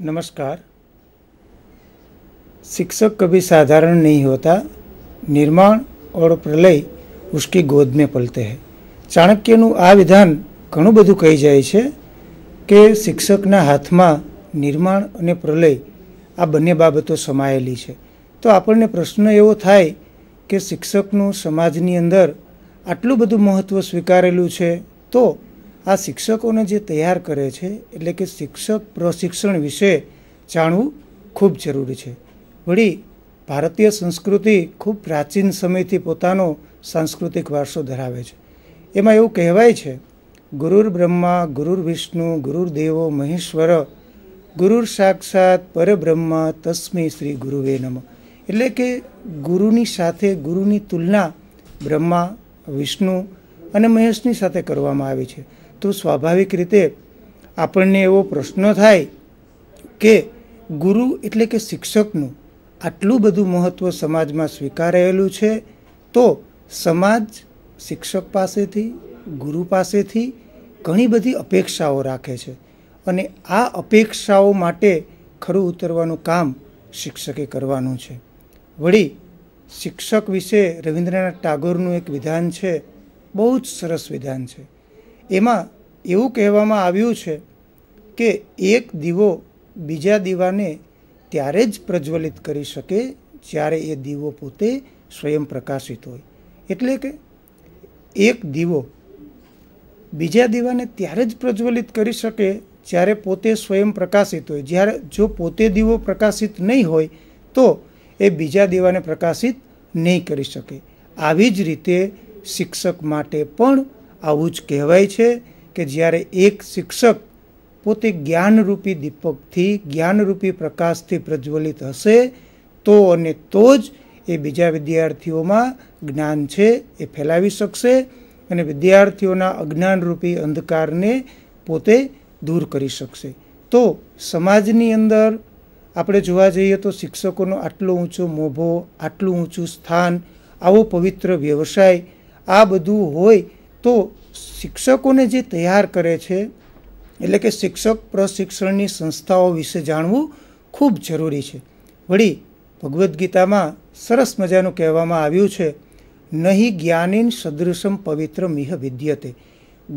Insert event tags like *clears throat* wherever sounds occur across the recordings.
નમસ્કાર શિક્ષક કભી સાધારણ નહીં હોતા નિર્માણ और પ્રલય उसकी गोद પલતે पलते ચાણક્યનું આ વિધાન ઘણું બધું કહી જાય છે કે શિક્ષકના હાથમાં નિર્માણ અને પ્રલય આ બંને બાબતો સમાયેલી છે તો આપણને પ્રશ્ન એવો થાય કે શિક્ષકનું સમાજની અંદર આટલું બધું મહત્ત્વ સ્વીકારેલું છે તો આ શિક્ષકોને જે તૈયાર કરે છે એટલે કે શિક્ષક પ્રશિક્ષણ વિશે જાણવું ખૂબ જરૂરી છે વળી ભારતીય સંસ્કૃતિ ખૂબ પ્રાચીન સમયથી પોતાનો સાંસ્કૃતિક વારસો ધરાવે છે એમાં એવું કહેવાય છે ગુરુર બ્રહ્મા ગુરુર વિષ્ણુ ગુરુર દેવો મહેશ્વર ગુરુર સાક્ષાત પરબ્રહ્મ તસ્મી શ્રી ગુરુવે નમ એટલે કે ગુરુની સાથે ગુરુની તુલના બ્રહ્મા વિષ્ણુ અને મહેશની સાથે કરવામાં આવી છે તો સ્વાભાવિક રીતે આપણને એવો પ્રશ્ન થાય કે ગુરુ એટલે કે શિક્ષકનું આટલું બધું મહત્ત્વ સમાજમાં સ્વીકારેલું છે તો સમાજ શિક્ષક પાસેથી ગુરુ પાસેથી ઘણી બધી અપેક્ષાઓ રાખે છે અને આ અપેક્ષાઓ માટે ખરું ઉતરવાનું કામ શિક્ષકે કરવાનું છે વળી શિક્ષક વિશે રવિન્દ્રનાથ ટાગોરનું એક વિધાન છે બહુ જ સરસ વિધાન છે એમાં એવું કહેવામાં આવ્યું છે કે એક દીવો બીજા દીવાને ત્યારે જ પ્રજ્વલિત કરી શકે જ્યારે એ દીવો પોતે સ્વયં પ્રકાશિત હોય એટલે કે એક દીવો બીજા દીવાને ત્યારે જ પ્રજ્વલિત કરી શકે જ્યારે પોતે સ્વયં પ્રકાશિત હોય જ્યારે જો પોતે દીવો પ્રકાશિત નહીં હોય તો એ બીજા દીવાને પ્રકાશિત નહીં કરી શકે આવી જ રીતે શિક્ષક માટે પણ આવું જ કહેવાય છે કે જ્યારે એક શિક્ષક પોતે જ્ઞાનરૂપી દીપકથી જ્ઞાનરૂપી પ્રકાશથી પ્રજ્વલિત હશે તો અને તો જ એ બીજા વિદ્યાર્થીઓમાં જ્ઞાન છે એ ફેલાવી શકશે અને વિદ્યાર્થીઓના અજ્ઞાનરૂપી અંધકારને પોતે દૂર કરી શકશે તો સમાજની અંદર આપણે જોવા જઈએ તો શિક્ષકોનો આટલો ઊંચો મોભો આટલું ઊંચું સ્થાન આવો પવિત્ર વ્યવસાય આ બધું હોય તો શિક્ષકોને જે તૈયાર કરે છે એટલે કે શિક્ષક પ્રશિક્ષણની સંસ્થાઓ વિશે જાણવું ખૂબ જરૂરી છે વળી ભગવદ્ ગીતામાં સરસ મજાનું કહેવામાં આવ્યું છે નહીં જ્ઞાનીન સદૃશમ પવિત્ર મિહ વિદ્યતે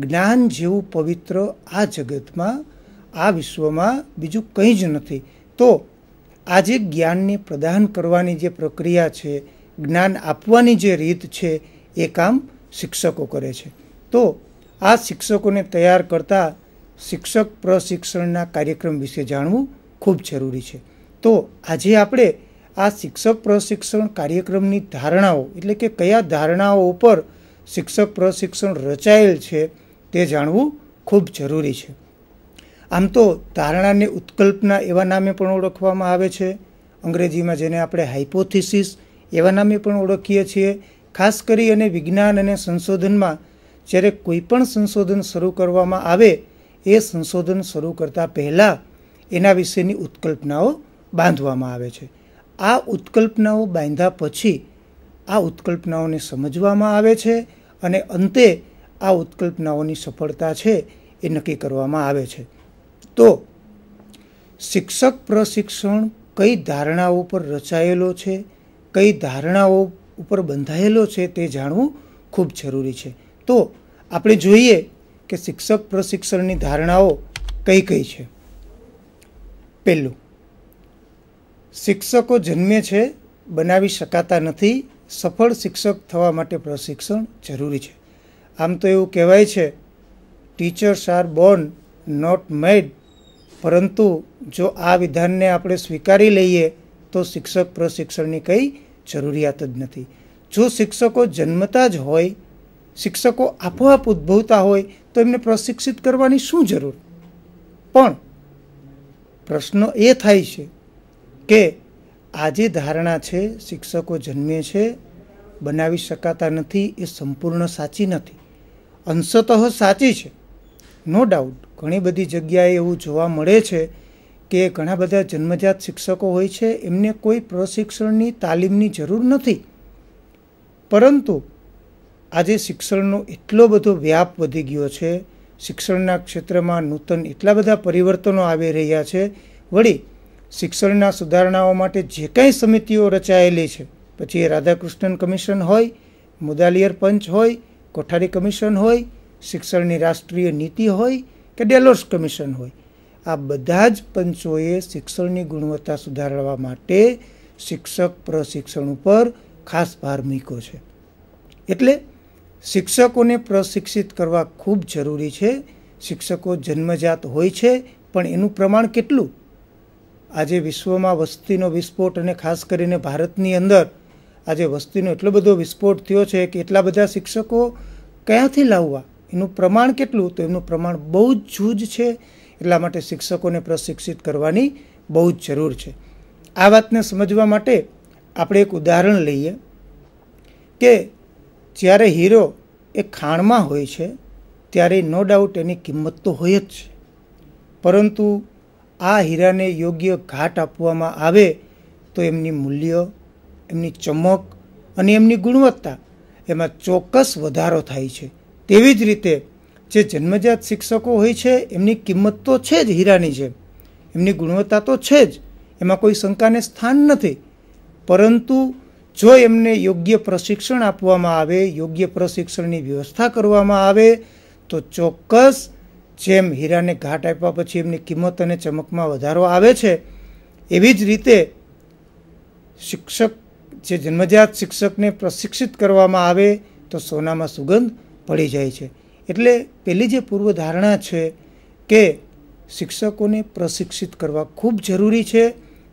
જ્ઞાન જેવું પવિત્ર આ જગતમાં આ વિશ્વમાં બીજું કંઈ જ નથી તો આજે જ્ઞાનને પ્રદાન કરવાની જે પ્રક્રિયા છે જ્ઞાન આપવાની જે રીત છે એ કામ શિક્ષકો કરે છે તો આ શિક્ષકોને તૈયાર કરતા શિક્ષક પ્રશિક્ષણના કાર્યક્રમ વિશે જાણવું ખૂબ જરૂરી છે તો આજે આપણે આ શિક્ષક પ્રશિક્ષણ કાર્યક્રમની ધારણાઓ એટલે કે કયા ધારણાઓ ઉપર શિક્ષક પ્રશિક્ષણ રચાયેલ છે તે જાણવું ખૂબ જરૂરી છે આમ તો ધારણાને ઉત્કલ્પના એવા નામે પણ ઓળખવામાં આવે છે અંગ્રેજીમાં જેને આપણે હાઇપોથિસિસ એવા નામે પણ ઓળખીએ છીએ ખાસ કરી અને વિજ્ઞાન અને સંશોધનમાં જ્યારે કોઈપણ સંશોધન શરૂ કરવામાં આવે એ સંશોધન શરૂ કરતાં પહેલાં એના વિશેની ઉત્કલ્પનાઓ બાંધવામાં આવે છે આ ઉત્કલ્પનાઓ બાંધ્યા પછી આ ઉત્કલ્પનાઓને સમજવામાં આવે છે અને અંતે આ ઉત્કલ્પનાઓની સફળતા છે એ નક્કી કરવામાં આવે છે તો શિક્ષક પ્રશિક્ષણ કઈ ધારણાઓ પર રચાયેલો છે કઈ ધારણાઓ ઉપર બંધાયેલો છે તે જાણવું ખૂબ જરૂરી છે તો આપણે જોઈએ કે શિક્ષક પ્રશિક્ષણની ધારણાઓ કઈ કઈ છે પહેલું શિક્ષકો જન્મે છે બનાવી શકાતા નથી સફળ શિક્ષક થવા માટે પ્રશિક્ષણ જરૂરી છે આમ તો એવું કહેવાય છે teachers are born not made પરંતુ જો આ વિધાનને આપણે સ્વીકારી લઈએ તો શિક્ષક પ્રશિક્ષણની કંઈ જરૂરિયાત જ નથી જો શિક્ષકો જન્મતા જ હોય શિક્ષકો આપોઆપ ઉદ્ભવતા હોય તો એમને પ્રશિક્ષિત કરવાની શું જરૂર પણ પ્રશ્ન એ થાય છે કે આજે ધારણા છે શિક્ષકો જન્મે છે બનાવી શકાતા નથી એ સંપૂર્ણ સાચી નથી અંશતઃ સાચી છે નો ડાઉટ ઘણી બધી જગ્યાએ એવું જોવા મળે છે કે ઘણા બધા જન્મજાત શિક્ષકો હોય છે એમને કોઈ પ્રશિક્ષણની તાલીમની જરૂર નથી પરંતુ આજે શિક્ષણનો એટલો બધો વ્યાપ વધી ગયો છે શિક્ષણના ક્ષેત્રમાં નૂતન એટલા બધા પરિવર્તનો આવી રહ્યા છે વળી શિક્ષણના સુધારણાઓ માટે જે કાંઈ સમિતિઓ રચાયેલી છે પછી એ રાધાકૃષ્ણન કમિશન હોય મુદાલિયર પંચ હોય કોઠારી કમિશન હોય શિક્ષણની રાષ્ટ્રીય નીતિ હોય કે ડેલોર્સ કમિશન હોય આ બધા જ પંચોએ શિક્ષણની ગુણવત્તા સુધારવા માટે શિક્ષક પ્રશિક્ષણ ઉપર ખાસ ભાર મૂક્યો છે એટલે શિક્ષકોને પ્રશિક્ષિત કરવા ખૂબ જરૂરી છે શિક્ષકો જન્મજાત હોય છે પણ એનું પ્રમાણ કેટલું આજે વિશ્વમાં વસ્તીનો વિસ્ફોટ અને ખાસ કરીને ભારતની અંદર આજે વસ્તીનો એટલો બધો વિસ્ફોટ થયો છે કે એટલા બધા શિક્ષકો ક્યાંથી લાવવા એનું પ્રમાણ કેટલું તો એનું પ્રમાણ બહુ જ જૂજ છે એટલા માટે શિક્ષકોને પ્રશિક્ષિત કરવાની બહુ જ જરૂર છે આ વાતને સમજવા માટે આપણે એક ઉદાહરણ લઈએ કે જ્યારે હીરો એ ખાણમાં હોય છે ત્યારે નો ડાઉટ એની કિંમત તો હોય જ છે પરંતુ આ હીરાને યોગ્ય ઘાટ આપવામાં આવે તો એમની મૂલ્ય એમની ચમક અને એમની ગુણવત્તા એમાં ચોક્કસ વધારો થાય છે તેવી જ રીતે જે જન્મજાત શિક્ષકો હોય છે એમની કિંમત તો છે જ હીરાની જેમ એમની ગુણવત્તા તો છે જ એમાં કોઈ શંકાને સ્થાન નથી પરંતુ જો એમને યોગ્ય પ્રશિક્ષણ આપવામાં આવે યોગ્ય પ્રશિક્ષણની વ્યવસ્થા કરવામાં આવે તો ચોક્કસ જેમ હીરાને ઘાટ આપ્યા પછી એમની કિંમત અને ચમકમાં વધારો આવે છે એવી જ રીતે શિક્ષક જે જન્મજાત શિક્ષકને પ્રશિક્ષિત કરવામાં આવે તો સોનામાં સુગંધ પડી જાય છે એટલે પહેલી જે પૂર્વધારણા છે કે શિક્ષકોને પ્રશિક્ષિત કરવા ખૂબ જરૂરી છે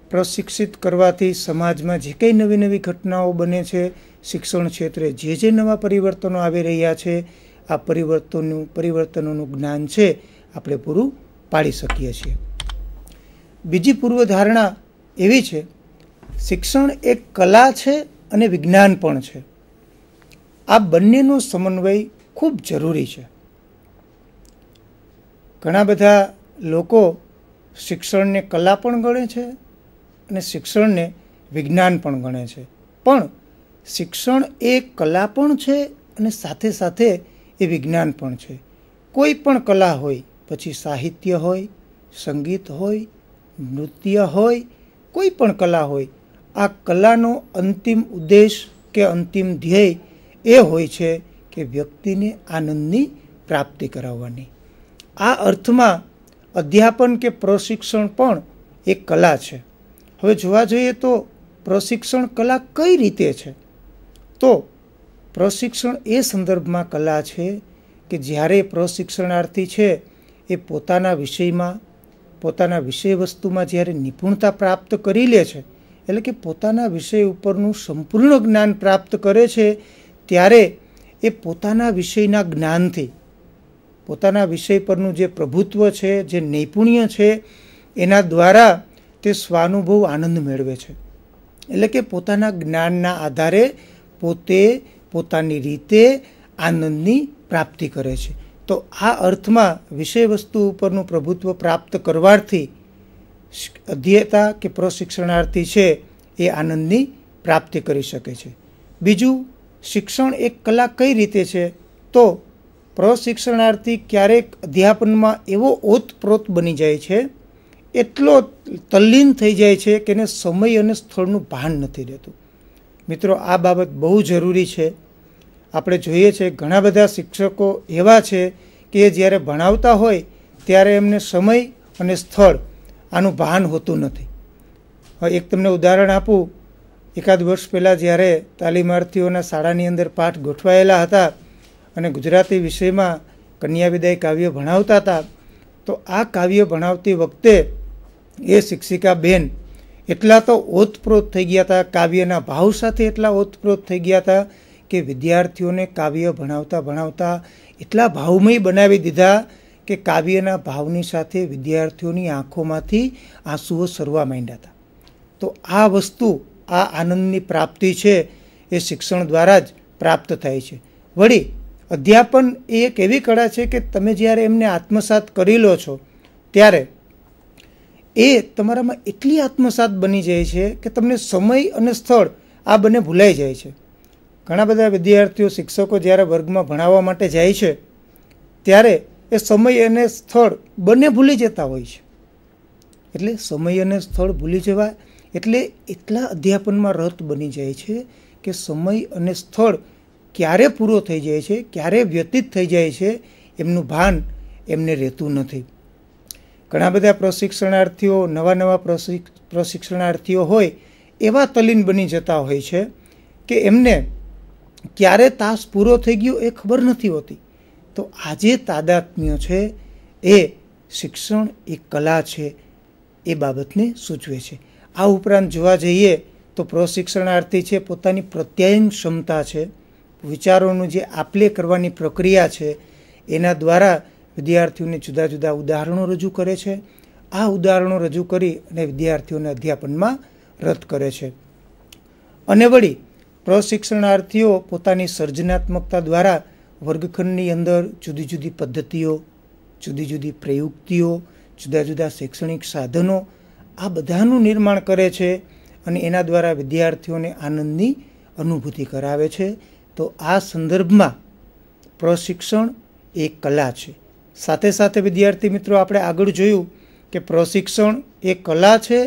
પ્રશિક્ષિત કરવાથી સમાજમાં જે કંઈ નવી નવી ઘટનાઓ બને છે શિક્ષણ ક્ષેત્રે જે જે નવા પરિવર્તનો આવી રહ્યા છે આ પરિવર્તનનું પરિવર્તનોનું જ્ઞાન છે આપણે પૂરું પાડી શકીએ છીએ બીજી પૂર્વધારણા એવી છે શિક્ષણ એક કલા છે અને વિજ્ઞાન પણ છે આ બંનેનો સમન્વય ખૂબ જરૂરી છે ઘણા બધા લોકો શિક્ષણને કલા પણ ગણે છે અને શિક્ષણને વિજ્ઞાન પણ ગણે છે પણ શિક્ષણ એ કલા પણ છે અને સાથે સાથે એ વિજ્ઞાન પણ છે કોઈ પણ કલા હોય પછી સાહિત્ય હોય સંગીત હોય નૃત્ય હોય કોઈ પણ કલા હોય આ કલાનો અંતિમ ઉદ્દેશ કે અંતિમ ધ્યેય એ હોય છે કે વ્યક્તિને આનંદની પ્રાપ્તિ કરાવવાની આ અર્થમાં અધ્યાપન કે પ્રશિક્ષણ પણ એક કલા છે હવે જોવા જઈએ તો પ્રશિક્ષણ કલા કઈ રીતે છે તો પ્રશિક્ષણ એ સંદર્ભમાં કલા છે કે જ્યારે પ્રશિક્ષણાર્થી છે એ પોતાના વિષયમાં પોતાના વિષય વસ્તુમાં જ્યારે નિપુણતા પ્રાપ્ત કરી લે છે એટલે કે પોતાના વિષય ઉપરનું સંપૂર્ણ જ્ઞાન પ્રાપ્ત કરે છે ત્યારે એ પોતાના વિષયના જ્ઞાનથી પોતાના વિષય પરનું જે પ્રભુત્વ છે જે નૈપુણ્ય છે એના દ્વારા તે સ્વાનુભવ આનંદ મેળવે છે એટલે કે પોતાના જ્ઞાનના આધારે પોતે પોતાની રીતે આનંદની પ્રાપ્તિ કરે છે તો આ અર્થમાં વિષય વસ્તુ ઉપરનું પ્રભુત્વ પ્રાપ્ત કરવાથી અધ્યયતા કે પ્રશિક્ષણાર્થી છે એ આનંદની પ્રાપ્તિ કરી શકે છે બીજું શિક્ષણ એક કલા કઈ રીતે છે તો પ્રશિક્ષણાર્થી ક્યારેક અધ્યાપનમાં એવો ઓતપ્રોત બની જાય છે એટલો તલ્લીન થઈ જાય છે કે એને સમય અને સ્થળનું ભાન નથી રહેતું મિત્રો આ બાબત બહુ જરૂરી છે આપણે જોઈએ છે ઘણા બધા શિક્ષકો એવા છે કે જ્યારે ભણાવતા હોય ત્યારે એમને સમય અને સ્થળ આનું ભાન હોતું નથી એક તમને ઉદાહરણ આપું એકાદ વર્ષ પહેલાં જ્યારે તાલીમાર્થીઓના શાળાની અંદર પાઠ ગોઠવાયેલા હતા અને ગુજરાતી વિષયમાં કન્યા વિદાય કાવ્ય ભણાવતા હતા તો આ કાવ્ય ભણાવતી વખતે એ શિક્ષિકા બેન એટલા તો ઓતપ્રોત થઈ ગયા હતા કાવ્યના ભાવ સાથે એટલા ઓતપ્રોત થઈ ગયા હતા કે વિદ્યાર્થીઓને કાવ્ય ભણાવતા ભણાવતા એટલા ભાવમય બનાવી દીધા કે કાવ્યના ભાવની સાથે વિદ્યાર્થીઓની આંખોમાંથી આંસુઓ સરવા માંડ્યા હતા તો આ વસ્તુ આ આનંદની પ્રાપ્તિ છે એ શિક્ષણ દ્વારા જ પ્રાપ્ત થાય છે વળી અધ્યાપન એ એક એવી કળા છે કે તમે જ્યારે એમને આત્મસાત કરી લો છો ત્યારે એ તમારામાં એટલી આત્મસાત બની જાય છે કે તમને સમય અને સ્થળ આ બંને ભૂલાઈ જાય છે ઘણા બધા વિદ્યાર્થીઓ શિક્ષકો જ્યારે વર્ગમાં ભણાવવા માટે જાય છે ત્યારે એ સમય અને સ્થળ બંને ભૂલી જતા હોય છે એટલે સમય અને સ્થળ ભૂલી જવા એટલે એટલા અધ્યાપનમાં રત બની જાય છે કે સમય અને સ્થળ ક્યારે પૂરો થઈ જાય છે ક્યારે વ્યતીત થઈ જાય છે એમનું ભાન એમને રહેતું નથી ઘણા બધા પ્રશિક્ષણાર્થીઓ નવા નવા પ્રશિક્ષણાર્થીઓ હોય એવા તલીન બની જતા હોય છે કે એમને ક્યારે તાસ પૂરો થઈ ગયો એ ખબર નથી હોતી તો આજે તાદાત્મ્ય છે એ શિક્ષણ એ કલા છે એ બાબતને સૂચવે છે આ ઉપરાંત જોવા જઈએ તો પ્રશિક્ષણાર્થી છે પોતાની પ્રત્યાયન ક્ષમતા છે વિચારોનું જે આપલે કરવાની પ્રક્રિયા છે એના દ્વારા વિદ્યાર્થીઓને જુદા જુદા ઉદાહરણો રજૂ કરે છે આ ઉદાહરણો રજૂ કરી અને વિદ્યાર્થીઓને અધ્યાપનમાં રદ કરે છે અને વળી પ્રશિક્ષણાર્થીઓ પોતાની સર્જનાત્મકતા દ્વારા વર્ગખંડની અંદર જુદી જુદી પદ્ધતિઓ જુદી જુદી પ્રયુક્તિઓ જુદા જુદા શૈક્ષણિક સાધનો આ બધાનું નિર્માણ કરે છે અને એના દ્વારા વિદ્યાર્થીઓને આનંદની અનુભૂતિ કરાવે છે તો આ સંદર્ભમાં પ્રશિક્ષણ એ કલા છે સાથે સાથે વિદ્યાર્થી મિત્રો આપણે આગળ જોયું કે પ્રશિક્ષણ એ કલા છે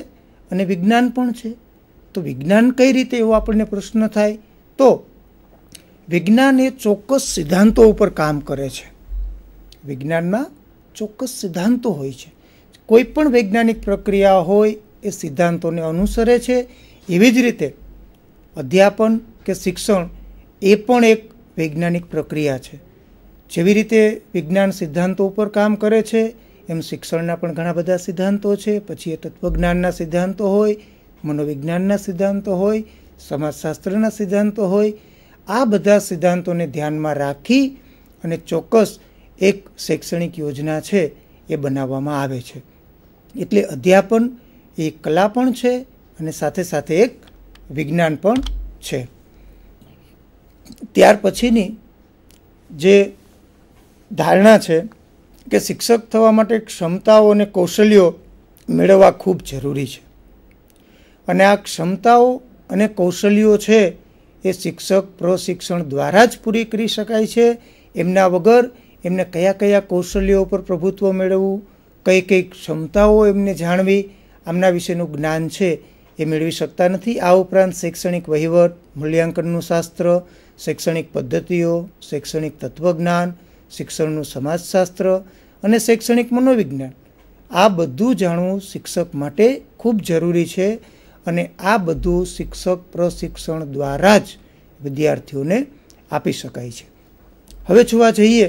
અને વિજ્ઞાન પણ છે તો વિજ્ઞાન કઈ રીતે એવો આપણને પ્રશ્ન થાય તો વિજ્ઞાન એ ચોક્કસ સિદ્ધાંતો ઉપર કામ કરે છે વિજ્ઞાનમાં ચોક્કસ સિદ્ધાંતો હોય છે કોઈ પણ વૈજ્ઞાનિક પ્રક્રિયા હોય એ સિદ્ધાંતોને અનુસરે છે એવી જ રીતે અધ્યાપન કે શિક્ષણ એ પણ એક વૈજ્ઞાનિક પ્રક્રિયા છે જેવી રીતે વિજ્ઞાન સિદ્ધાંતો ઉપર કામ કરે છે એમ શિક્ષણના પણ ઘણા બધા સિદ્ધાંતો છે પછી એ તત્વજ્ઞાનના સિદ્ધાંતો હોય મનોવિજ્ઞાનના સિદ્ધાંતો હોય સમાજશાસ્ત્રના સિદ્ધાંતો હોય આ બધા સિદ્ધાંતોને ધ્યાનમાં રાખી અને ચોક્કસ એક શૈક્ષણિક યોજના છે એ બનાવવામાં આવે છે એટલે અધ્યાપન એ કલા પણ છે અને સાથે સાથે એક વિજ્ઞાન પણ છે ત્યાર પછીની જે ધારણા છે કે શિક્ષક થવા માટે ક્ષમતાઓ અને કૌશલ્યો મેળવવા ખૂબ જરૂરી છે અને આ ક્ષમતાઓ અને કૌશલ્યો છે એ શિક્ષક પ્રશિક્ષણ દ્વારા જ પૂરી કરી શકાય છે એમના વગર એમને કયા કયા કૌશલ્યો પર પ્રભુત્વ મેળવવું કઈ કઈ ક્ષમતાઓ એમને જાણવી આમના વિશેનું જ્ઞાન છે એ મેળવી શકતા નથી આ ઉપરાંત શૈક્ષણિક વહીવટ મૂલ્યાંકનનું શાસ્ત્ર શૈક્ષણિક પદ્ધતિઓ શૈક્ષણિક તત્વજ્ઞાન શિક્ષણનું સમાજશાસ્ત્ર અને શૈક્ષણિક મનોવિજ્ઞાન આ બધું જાણવું શિક્ષક માટે ખૂબ જરૂરી છે અને આ બધું શિક્ષક પ્રશિક્ષણ દ્વારા જ વિદ્યાર્થીઓને આપી શકાય છે હવે જોવા જઈએ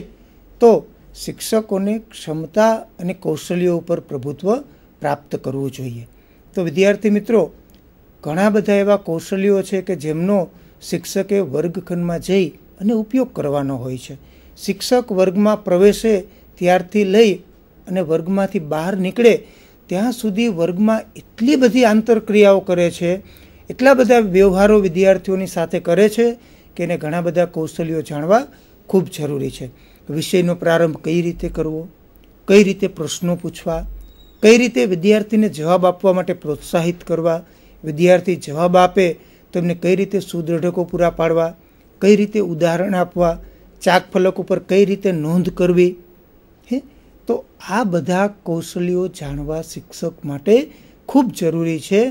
તો શિક્ષકોને ક્ષમતા અને કૌશલ્યો ઉપર પ્રભુત્વ પ્રાપ્ત કરવું જોઈએ તો વિદ્યાર્થી મિત્રો ઘણા બધા એવા કૌશલ્યો છે કે જેમનો શિક્ષકે વર્ગખંડમાં જઈ અને ઉપયોગ કરવાનો હોય છે શિક્ષક વર્ગમાં પ્રવેશે ત્યારથી લઈ અને વર્ગમાંથી બહાર નીકળે ત્યાં સુધી વર્ગમાં એટલી બધી આંતરક્રિયાઓ કરે છે એટલા બધા વ્યવહારો વિદ્યાર્થીઓની સાથે કરે છે કે એને ઘણા બધા કૌશલ્યો જાણવા ખૂબ જરૂરી છે વિષયનો પ્રારંભ કઈ રીતે કરવો કઈ રીતે પ્રશ્નો પૂછવા કઈ રીતે વિદ્યાર્થીને જવાબ આપવા માટે પ્રોત્સાહિત કરવા વિદ્યાર્થી જવાબ આપે તેમને કઈ રીતે સુદ્રઢકો પૂરા પાડવા કઈ રીતે ઉદાહરણ આપવા ચાક ફલક ઉપર કઈ રીતે નોંધ કરવી હે તો આ બધા કૌશલ્યો જાણવા શિક્ષક માટે ખૂબ જરૂરી છે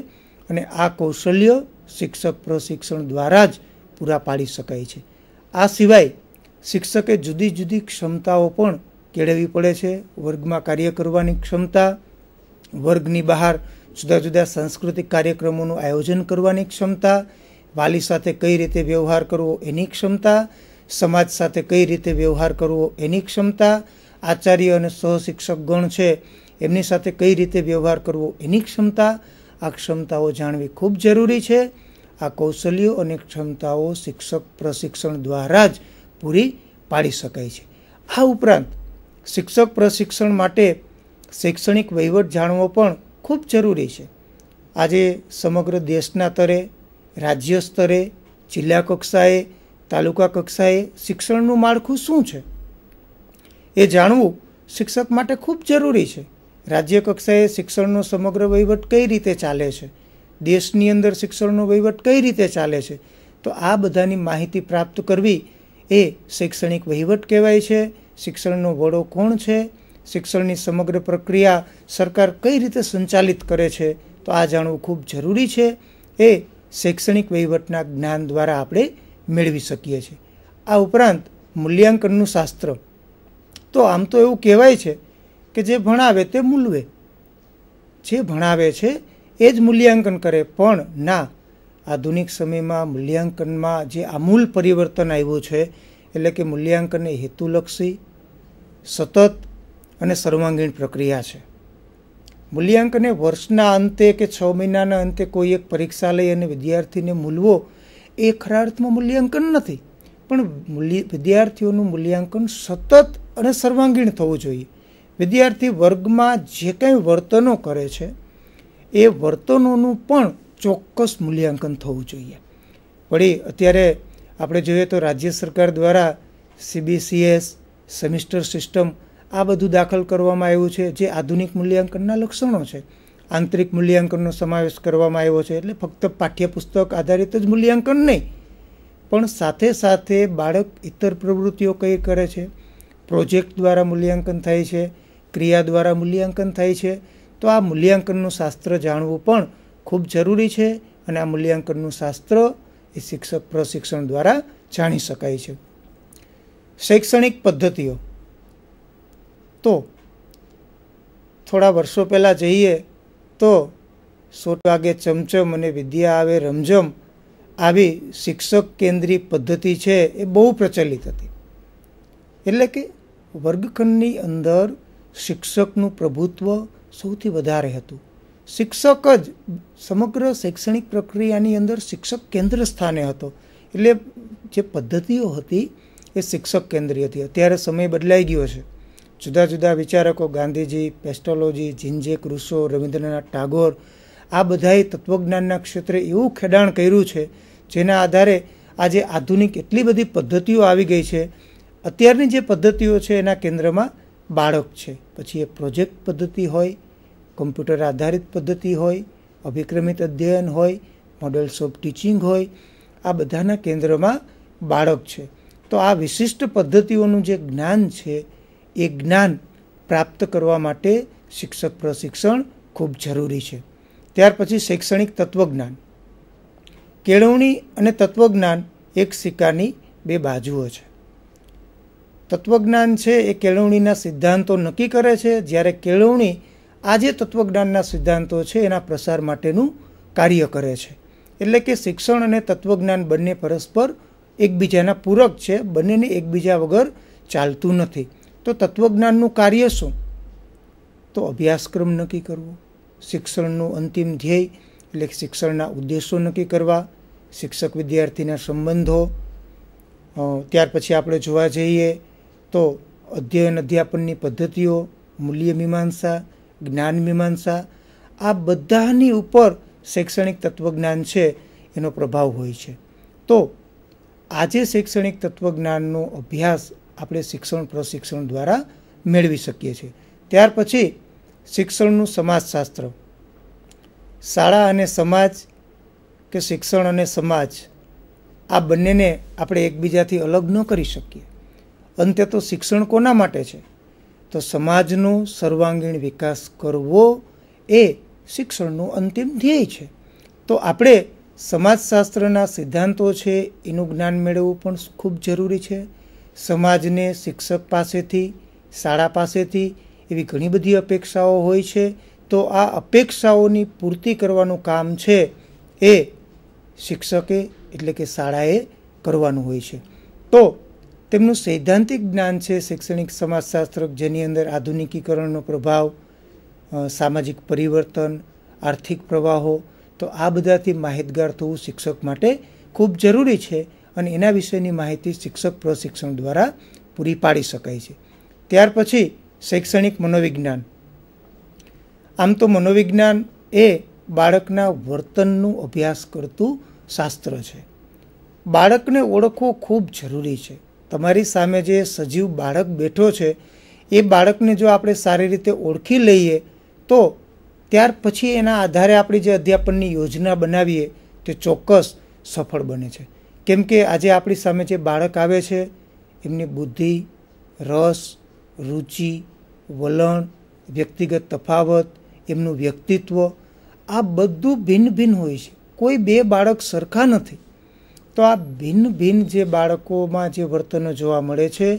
અને આ કૌશલ્ય શિક્ષક પ્રશિક્ષણ દ્વારા જ પૂરા પાડી શકાય છે આ સિવાય શિક્ષકે જુદી જુદી ક્ષમતાઓ પણ કેળવવી પડે છે વર્ગમાં કાર્ય કરવાની ક્ષમતા વર્ગની બહાર જુદા જુદા સાંસ્કૃતિક કાર્યક્રમોનું આયોજન કરવાની ક્ષમતા વાલી સાથે કઈ રીતે વ્યવહાર કરવો એની ક્ષમતા સમાજ સાથે કઈ રીતે વ્યવહાર કરવો એની ક્ષમતા આચાર્ય અને સહશિક્ષકગણ છે એમની સાથે કઈ રીતે વ્યવહાર કરવો એની ક્ષમતા આ ક્ષમતાઓ જાણવી ખૂબ જરૂરી છે આ કૌશલ્યો અને ક્ષમતાઓ શિક્ષક પ્રશિક્ષણ દ્વારા જ પૂરી પાડી શકાય છે આ ઉપરાંત શિક્ષક પ્રશિક્ષણ માટે શૈક્ષણિક વહીવટ જાણવો પણ ખૂબ જરૂરી છે આજે સમગ્ર દેશના સ્તરે રાજ્ય સ્તરે જિલ્લા કક્ષાએ તાલુકા કક્ષાએ શિક્ષણનું માળખું શું છે એ જાણવું શિક્ષક માટે ખૂબ જરૂરી છે રાજ્ય કક્ષાએ શિક્ષણનો સમગ્ર વહીવટ કઈ રીતે ચાલે છે દેશની અંદર શિક્ષણનો વહીવટ કઈ રીતે ચાલે છે તો આ બધાની માહિતી પ્રાપ્ત કરવી એ શૈક્ષણિક વહીવટ કહેવાય છે શિક્ષણનો વડો કોણ છે શિક્ષણની સમગ્ર પ્રક્રિયા સરકાર કઈ રીતે સંચાલિત કરે છે તો આ જાણવું ખૂબ જરૂરી છે એ શૈક્ષણિક વહીવટના જ્ઞાન દ્વારા આપણે મેળવી શકીએ છીએ આ ઉપરાંત મૂલ્યાંકનનું શાસ્ત્ર તો આમ તો એવું કહેવાય છે કે જે ભણાવે તે મૂલવે જે ભણાવે છે એ જ મૂલ્યાંકન કરે પણ ના આધુનિક સમયમાં મૂલ્યાંકનમાં જે આમૂલ પરિવર્તન આવ્યું છે એટલે કે મૂલ્યાંકન હેતુલક્ષી સતત અને સર્વાંગીણ પ્રક્રિયા છે મૂલ્યાંકન વર્ષના અંતે કે છ મહિનાના અંતે કોઈ એક પરીક્ષા લઈ અને વિદ્યાર્થીને મૂલવો એ ખરા અર્થમાં મૂલ્યાંકન નથી પણ મૂલ્ય વિદ્યાર્થીઓનું મૂલ્યાંકન સતત અને સર્વાંગીણ થવું જોઈએ વિદ્યાર્થી વર્ગમાં જે કંઈ વર્તનો કરે છે એ વર્તનોનું પણ ચોક્કસ મૂલ્યાંકન થવું જોઈએ વળી અત્યારે આપણે જોઈએ તો રાજ્ય સરકાર દ્વારા સીબીસીએસ સેમિસ્ટર સિસ્ટમ આ બધું દાખલ કરવામાં આવ્યું છે જે આધુનિક મૂલ્યાંકનના લક્ષણો છે આંતરિક મૂલ્યાંકનનો સમાવેશ કરવામાં આવ્યો છે એટલે ફક્ત પાઠ્યપુસ્તક આધારિત જ મૂલ્યાંકન નહીં પણ સાથે સાથે બાળક ઇતર પ્રવૃત્તિઓ કઈ કરે છે પ્રોજેક્ટ દ્વારા મૂલ્યાંકન થાય છે ક્રિયા દ્વારા મૂલ્યાંકન થાય છે તો આ મૂલ્યાંકનનું શાસ્ત્ર જાણવું પણ ખૂબ જરૂરી છે અને આ મૂલ્યાંકનનું શાસ્ત્ર એ શિક્ષક પ્રશિક્ષણ દ્વારા જાણી શકાય છે શૈક્ષણિક પદ્ધતિઓ તો થોડા વર્ષો પહેલાં જઈએ તો સોળ વાગે ચમચમ અને વિદ્યા આવે રમઝમ આવી શિક્ષક કેન્દ્રી પદ્ધતિ છે એ બહુ પ્રચલિત હતી એટલે કે વર્ગખંડની અંદર શિક્ષકનું પ્રભુત્વ સૌથી વધારે હતું શિક્ષક જ સમગ્ર શૈક્ષણિક પ્રક્રિયાની અંદર શિક્ષક કેન્દ્ર સ્થાને હતો એટલે જે પદ્ધતિઓ હતી એ શિક્ષક કેન્દ્રી હતી અત્યારે સમય બદલાઈ ગયો છે જુદા જુદા વિચારકો ગાંધીજી પેસ્ટોલોજી જિંજેક રૂસો રવિન્દ્રનાથ ટાગોર આ બધાએ તત્વજ્ઞાનના ક્ષેત્રે એવું ખેડાણ કર્યું છે જેના આધારે આજે આધુનિક એટલી બધી પદ્ધતિઓ આવી ગઈ છે અત્યારની જે પદ્ધતિઓ છે એના કેન્દ્રમાં બાળક છે પછી એ પ્રોજેક્ટ પદ્ધતિ હોય કમ્પ્યુટર આધારિત પદ્ધતિ હોય અભિક્રમિત અધ્યયન હોય મોડલ્સ ઓફ ટીચિંગ હોય આ બધાના કેન્દ્રમાં બાળક છે તો આ વિશિષ્ટ પદ્ધતિઓનું જે જ્ઞાન છે એ જ્ઞાન પ્રાપ્ત કરવા માટે શિક્ષક પ્રશિક્ષણ ખૂબ જરૂરી છે ત્યાર પછી શૈક્ષણિક તત્વજ્ઞાન કેળવણી અને તત્વજ્ઞાન એક સિક્કાની બે બાજુઓ છે તત્વજ્ઞાન છે એ કેળવણીના સિદ્ધાંતો નક્કી કરે છે જ્યારે કેળવણી આ જે તત્વજ્ઞાનના સિદ્ધાંતો છે એના પ્રસાર માટેનું કાર્ય કરે છે એટલે કે શિક્ષણ અને તત્વજ્ઞાન બંને પરસ્પર એકબીજાના પૂરક છે બંનેને એકબીજા વગર ચાલતું નથી તો તત્વજ્ઞાનનું કાર્ય શું તો અભ્યાસક્રમ નક્કી કરવો શિક્ષણનું અંતિમ ધ્યેય એટલે શિક્ષણના ઉદ્દેશો નક્કી કરવા શિક્ષક વિદ્યાર્થીના સંબંધો ત્યાર પછી આપણે જોવા જઈએ તો અધ્યયન અધ્યાપનની પદ્ધતિઓ મૂલ્ય મીમાંસા જ્ઞાન મીમાંસા આ બધાની ઉપર શૈક્ષણિક તત્વજ્ઞાન છે એનો પ્રભાવ હોય છે તો આજે શૈક્ષણિક તત્વજ્ઞાનનો અભ્યાસ આપણે શિક્ષણ પ્રશિક્ષણ દ્વારા મેળવી શકીએ છીએ ત્યાર પછી શિક્ષણનું સમાજશાસ્ત્ર શાળા અને સમાજ કે શિક્ષણ અને સમાજ આ બંનેને આપણે એકબીજાથી અલગ ન કરી શકીએ અંતે તો શિક્ષણ કોના માટે છે તો સમાજનો સર્વાંગીણ વિકાસ કરવો એ શિક્ષણનું અંતિમ ધ્યેય છે તો આપણે સમાજશાસ્ત્રના સિદ્ધાંતો છે એનું જ્ઞાન મેળવવું પણ ખૂબ જરૂરી છે સમાજને શિક્ષક પાસેથી શાળા પાસેથી એવી ઘણી બધી અપેક્ષાઓ હોય છે તો આ અપેક્ષાઓની પૂર્તિ કરવાનું કામ છે એ શિક્ષકે એટલે કે શાળાએ કરવાનું હોય છે તો તેમનું સૈદ્ધાંતિક જ્ઞાન છે શૈક્ષણિક સમાજશાસ્ત્ર જેની અંદર આધુનિકીકરણનો પ્રભાવ સામાજિક પરિવર્તન આર્થિક પ્રવાહો તો આ બધાથી માહિતગાર થવું શિક્ષક માટે ખૂબ જરૂરી છે અને એના વિષયની માહિતી શિક્ષક પ્રશિક્ષણ દ્વારા પૂરી પાડી શકાય છે ત્યાર પછી શૈક્ષણિક મનોવિજ્ઞાન આમ તો મનોવિજ્ઞાન એ બાળકના વર્તનનું અભ્યાસ કરતું શાસ્ત્ર છે બાળકને ઓળખવું ખૂબ જરૂરી છે તમારી સામે જે સજીવ બાળક બેઠો છે એ બાળકને જો આપણે સારી રીતે ઓળખી લઈએ તો ત્યાર પછી એના આધારે આપણી જે અધ્યાપનની યોજના બનાવીએ તે ચોક્કસ સફળ બને છે કેમ કે આજે આપણી સામે જે બાળક આવે છે એમની બુદ્ધિ રસ રુચિ વલણ વ્યક્તિગત તફાવત એમનું વ્યક્તિત્વ આ બધું ભિન્ન ભિન્ન હોય છે કોઈ બે બાળક સરખા નથી તો આ ભિન્ન ભિન્ન જે બાળકોમાં જે વર્તનો જોવા મળે છે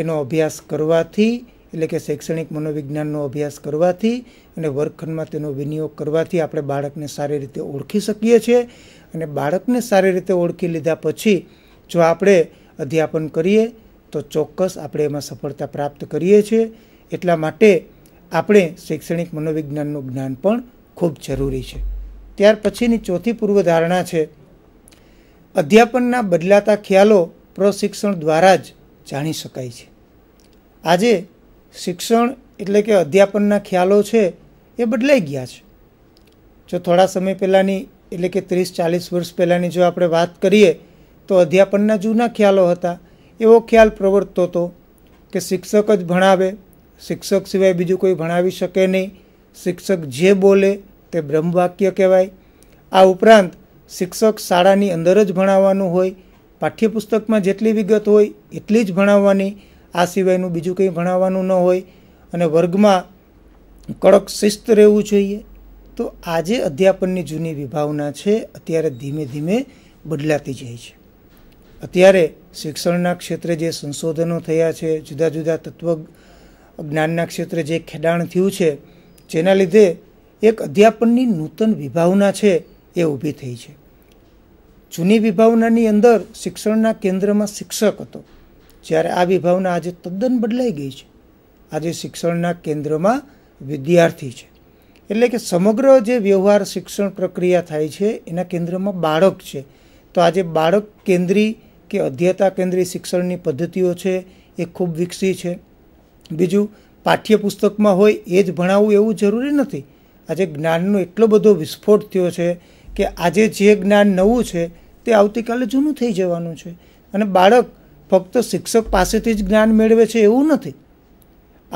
એનો અભ્યાસ કરવાથી એટલે કે શૈક્ષણિક મનોવિજ્ઞાનનો અભ્યાસ કરવાથી અને વર્ગખંડમાં તેનો વિનિયોગ કરવાથી આપણે બાળકને સારી રીતે ઓળખી શકીએ છીએ અને બાળકને સારી રીતે ઓળખી લીધા પછી જો આપણે અધ્યાપન કરીએ તો ચોક્કસ આપણે એમાં સફળતા પ્રાપ્ત કરીએ છીએ એટલા માટે આપણે શૈક્ષણિક મનોવિજ્ઞાનનું જ્ઞાન પણ ખૂબ જરૂરી છે ત્યાર પછીની ચોથી પૂર્વધારણા છે અધ્યાપનના બદલાતા ખ્યાલો પ્રશિક્ષણ દ્વારા જ જાણી શકાય છે આજે શિક્ષણ એટલે કે અધ્યાપનના ખ્યાલો છે એ બદલાઈ ગયા છે જો થોડા સમય પહેલાંની એટલે કે ત્રીસ ચાલીસ વર્ષ પહેલાંની જો આપણે વાત કરીએ તો અધ્યાપનના જૂના ખ્યાલો હતા એવો ખ્યાલ પ્રવર્તતો હતો કે શિક્ષક જ ભણાવે શિક્ષક સિવાય બીજું કોઈ ભણાવી શકે નહીં શિક્ષક જે બોલે તે બ્રહ્મવાક્ય કહેવાય આ ઉપરાંત શિક્ષક શાળાની અંદર જ ભણાવવાનું હોય પાઠ્યપુસ્તકમાં જેટલી વિગત હોય એટલી જ ભણાવવાની આ સિવાયનું બીજું કંઈ ભણાવવાનું ન હોય અને વર્ગમાં કડક શિસ્ત રહેવું જોઈએ તો આજે અધ્યાપનની જૂની વિભાવના છે અત્યારે ધીમે ધીમે બદલાતી જાય છે અત્યારે શિક્ષણના ક્ષેત્રે જે સંશોધનો થયા છે જુદા જુદા તત્વ જ્ઞાનના ક્ષેત્રે જે ખેડાણ થયું છે જેના લીધે એક અધ્યાપનની નૂતન વિભાવના છે એ ઊભી થઈ છે જૂની વિભાવનાની અંદર શિક્ષણના કેન્દ્રમાં શિક્ષક હતો જ્યારે આ વિભાવના આજે તદ્દન બદલાઈ ગઈ છે આજે શિક્ષણના કેન્દ્રમાં વિદ્યાર્થી છે એટલે કે સમગ્ર જે વ્યવહાર શિક્ષણ પ્રક્રિયા થાય છે એના કેન્દ્રમાં બાળક છે તો આજે બાળક કેન્દ્રી કે અધ્યતા કેન્દ્રી શિક્ષણની પદ્ધતિઓ છે એ ખૂબ વિકસી છે બીજું પાઠ્યપુસ્તકમાં હોય એ જ ભણાવવું એવું જરૂરી નથી આજે જ્ઞાનનો એટલો બધો વિસ્ફોટ થયો છે કે આજે જે જ્ઞાન નવું છે તે આવતીકાલે જૂનું થઈ જવાનું છે અને બાળક ફક્ત શિક્ષક પાસેથી જ જ્ઞાન મેળવે છે એવું નથી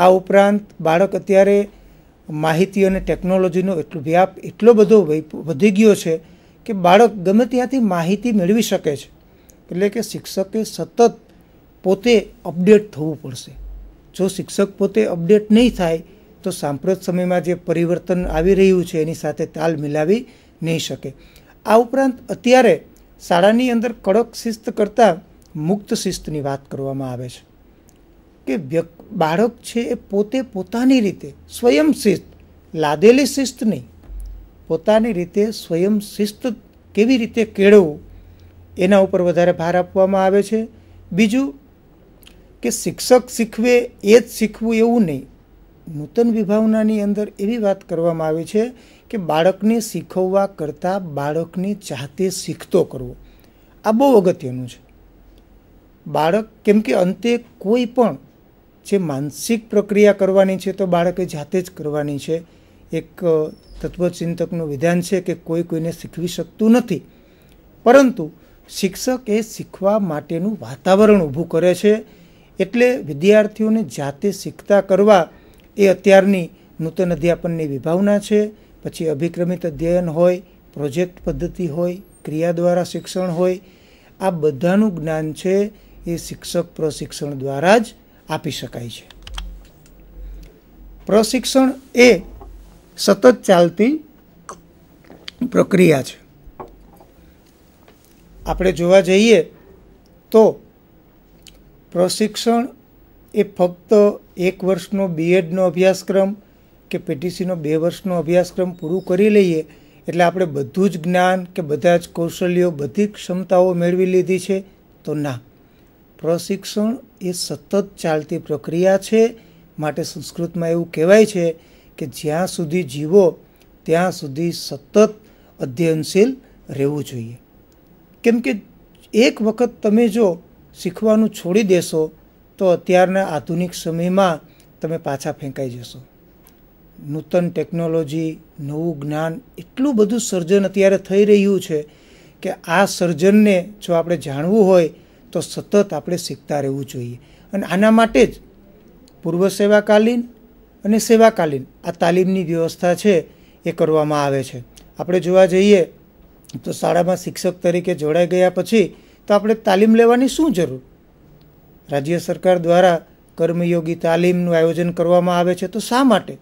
આ ઉપરાંત બાળક અત્યારે માહિતી અને ટેકનોલોજીનો એટલો વ્યાપ એટલો બધો વધી ગયો છે કે બાળક ગમે ત્યાંથી માહિતી મેળવી શકે છે એટલે કે શિક્ષકે સતત પોતે અપડેટ થવું પડશે જો શિક્ષક પોતે અપડેટ નહીં થાય તો સાંપ્રત સમયમાં જે પરિવર્તન આવી રહ્યું છે એની સાથે તાલ મિલાવી નહીં શકે આ ઉપરાંત અત્યારે શાળાની અંદર કડક શિસ્ત કરતાં મુક્ત શિસ્તની વાત કરવામાં આવે છે કે બાળક છે એ પોતે પોતાની રીતે સ્વયં શિસ્ત લાદેલી શિસ્ત નહીં પોતાની રીતે સ્વયં શિસ્ત કેવી રીતે કેળવવું એના ઉપર વધારે ભાર આપવામાં આવે છે બીજું કે શિક્ષક શીખવે એ જ શીખવું એવું નહીં નૂતન વિભાવનાની અંદર એવી વાત કરવામાં આવી છે કે બાળકને શીખવવા કરતાં બાળકને ચાહતે શીખતો કરવો આ બહુ અગત્યનું છે બાળક કેમ કે અંતે કોઈ પણ જે માનસિક પ્રક્રિયા કરવાની છે તો બાળકે જાતે જ કરવાની છે એક તત્વચિંતકનું વિધાન છે કે કોઈ કોઈને શીખવી શકતું નથી પરંતુ શિક્ષક એ શીખવા માટેનું વાતાવરણ ઊભું કરે છે એટલે વિદ્યાર્થીઓને જાતે શીખતા કરવા એ અત્યારની નૂતન અધ્યાપનની વિભાવના છે પછી અભિક્રમિત અધ્યયન હોય પ્રોજેક્ટ પદ્ધતિ હોય ક્રિયા દ્વારા શિક્ષણ હોય આ બધાનું જ્ઞાન છે એ શિક્ષક પ્રશિક્ષણ દ્વારા જ આપી શકાય છે પ્રશિક્ષણ એ સતત ચાલતી પ્રક્રિયા છે આપણે જોવા જઈએ તો પ્રશિક્ષણ એ ફક્ત એક વર્ષનો બીએડનો અભ્યાસક્રમ કે પીટીસીનો બે વર્ષનો અભ્યાસક્રમ પૂરું કરી લઈએ એટલે આપણે બધું જ જ્ઞાન કે બધા જ કૌશલ્યો બધી જ ક્ષમતાઓ મેળવી લીધી છે તો ના પ્રશિક્ષણ એ સતત ચાલતી પ્રક્રિયા છે માટે સંસ્કૃતમાં એવું કહેવાય છે કે જ્યાં સુધી જીવો ત્યાં સુધી સતત અધ્યયનશીલ રહેવું જોઈએ કેમ કે એક વખત તમે જો શીખવાનું છોડી દેશો તો અત્યારના આધુનિક સમયમાં તમે પાછા ફેંકાઈ જશો નૂતન ટેકનોલોજી નવું જ્ઞાન એટલું બધું સર્જન અત્યારે થઈ રહ્યું છે કે આ સર્જનને જો આપણે જાણવું હોય તો સતત આપણે શીખતા રહેવું જોઈએ અને આના માટે જ પૂર્વ સેવાકાલીન અને સેવાકાલીન આ તાલીમની વ્યવસ્થા છે એ કરવામાં આવે છે આપણે જોવા જઈએ તો શાળામાં શિક્ષક તરીકે જોડાઈ ગયા પછી તો આપણે તાલીમ લેવાની શું જરૂર રાજ્ય સરકાર દ્વારા કર્મયોગી તાલીમનું આયોજન કરવામાં આવે છે તો શા માટે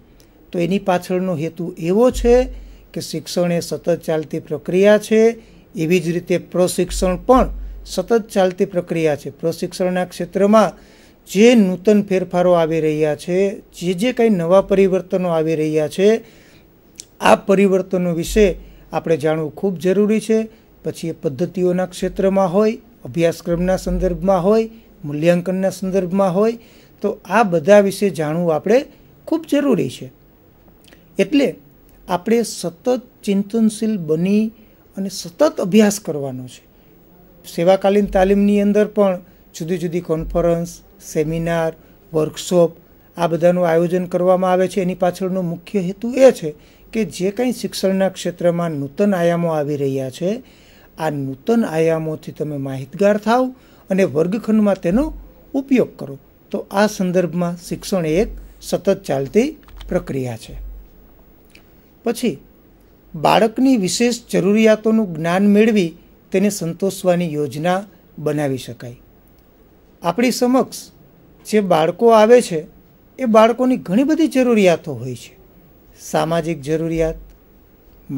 તો એની પાછળનો હેતુ એવો છે કે શિક્ષણ એ સતત ચાલતી પ્રક્રિયા છે એવી જ રીતે પ્રશિક્ષણ પણ સતત ચાલતી પ્રક્રિયા છે પ્રશિક્ષણના ક્ષેત્રમાં જે નૂતન ફેરફારો આવી રહ્યા છે જે જે કંઈ નવા પરિવર્તનો આવી રહ્યા છે આ પરિવર્તનો વિશે આપણે જાણવું ખૂબ જરૂરી છે પછી એ પદ્ધતિઓના ક્ષેત્રમાં હોય અભ્યાસક્રમના સંદર્ભમાં હોય મૂલ્યાંકનના સંદર્ભમાં હોય તો આ બધા વિશે જાણવું આપણે ખૂબ જરૂરી છે એટલે આપણે સતત ચિંતનશીલ બની અને સતત અભ્યાસ કરવાનો છે સેવાકાલીન તાલીમની અંદર પણ જુદી જુદી કોન્ફરન્સ સેમિનાર વર્કશોપ આ બધાનું આયોજન કરવામાં આવે છે એની પાછળનો મુખ્ય હેતુ એ છે કે જે કંઈ શિક્ષણના ક્ષેત્રમાં નૂતન આયામો આવી રહ્યા છે આ નૂતન આયામોથી તમે માહિતગાર થાવ અને વર્ગખંડમાં તેનો ઉપયોગ કરો તો આ સંદર્ભમાં શિક્ષણ એક સતત ચાલતી પ્રક્રિયા છે પછી બાળકની વિશેષ જરૂરિયાતોનું જ્ઞાન મેળવી તેને સંતોષવાની યોજના બનાવી શકાય આપણી સમક્ષ જે બાળકો આવે છે એ બાળકોની ઘણી બધી જરૂરિયાતો હોય છે સામાજિક જરૂરિયાત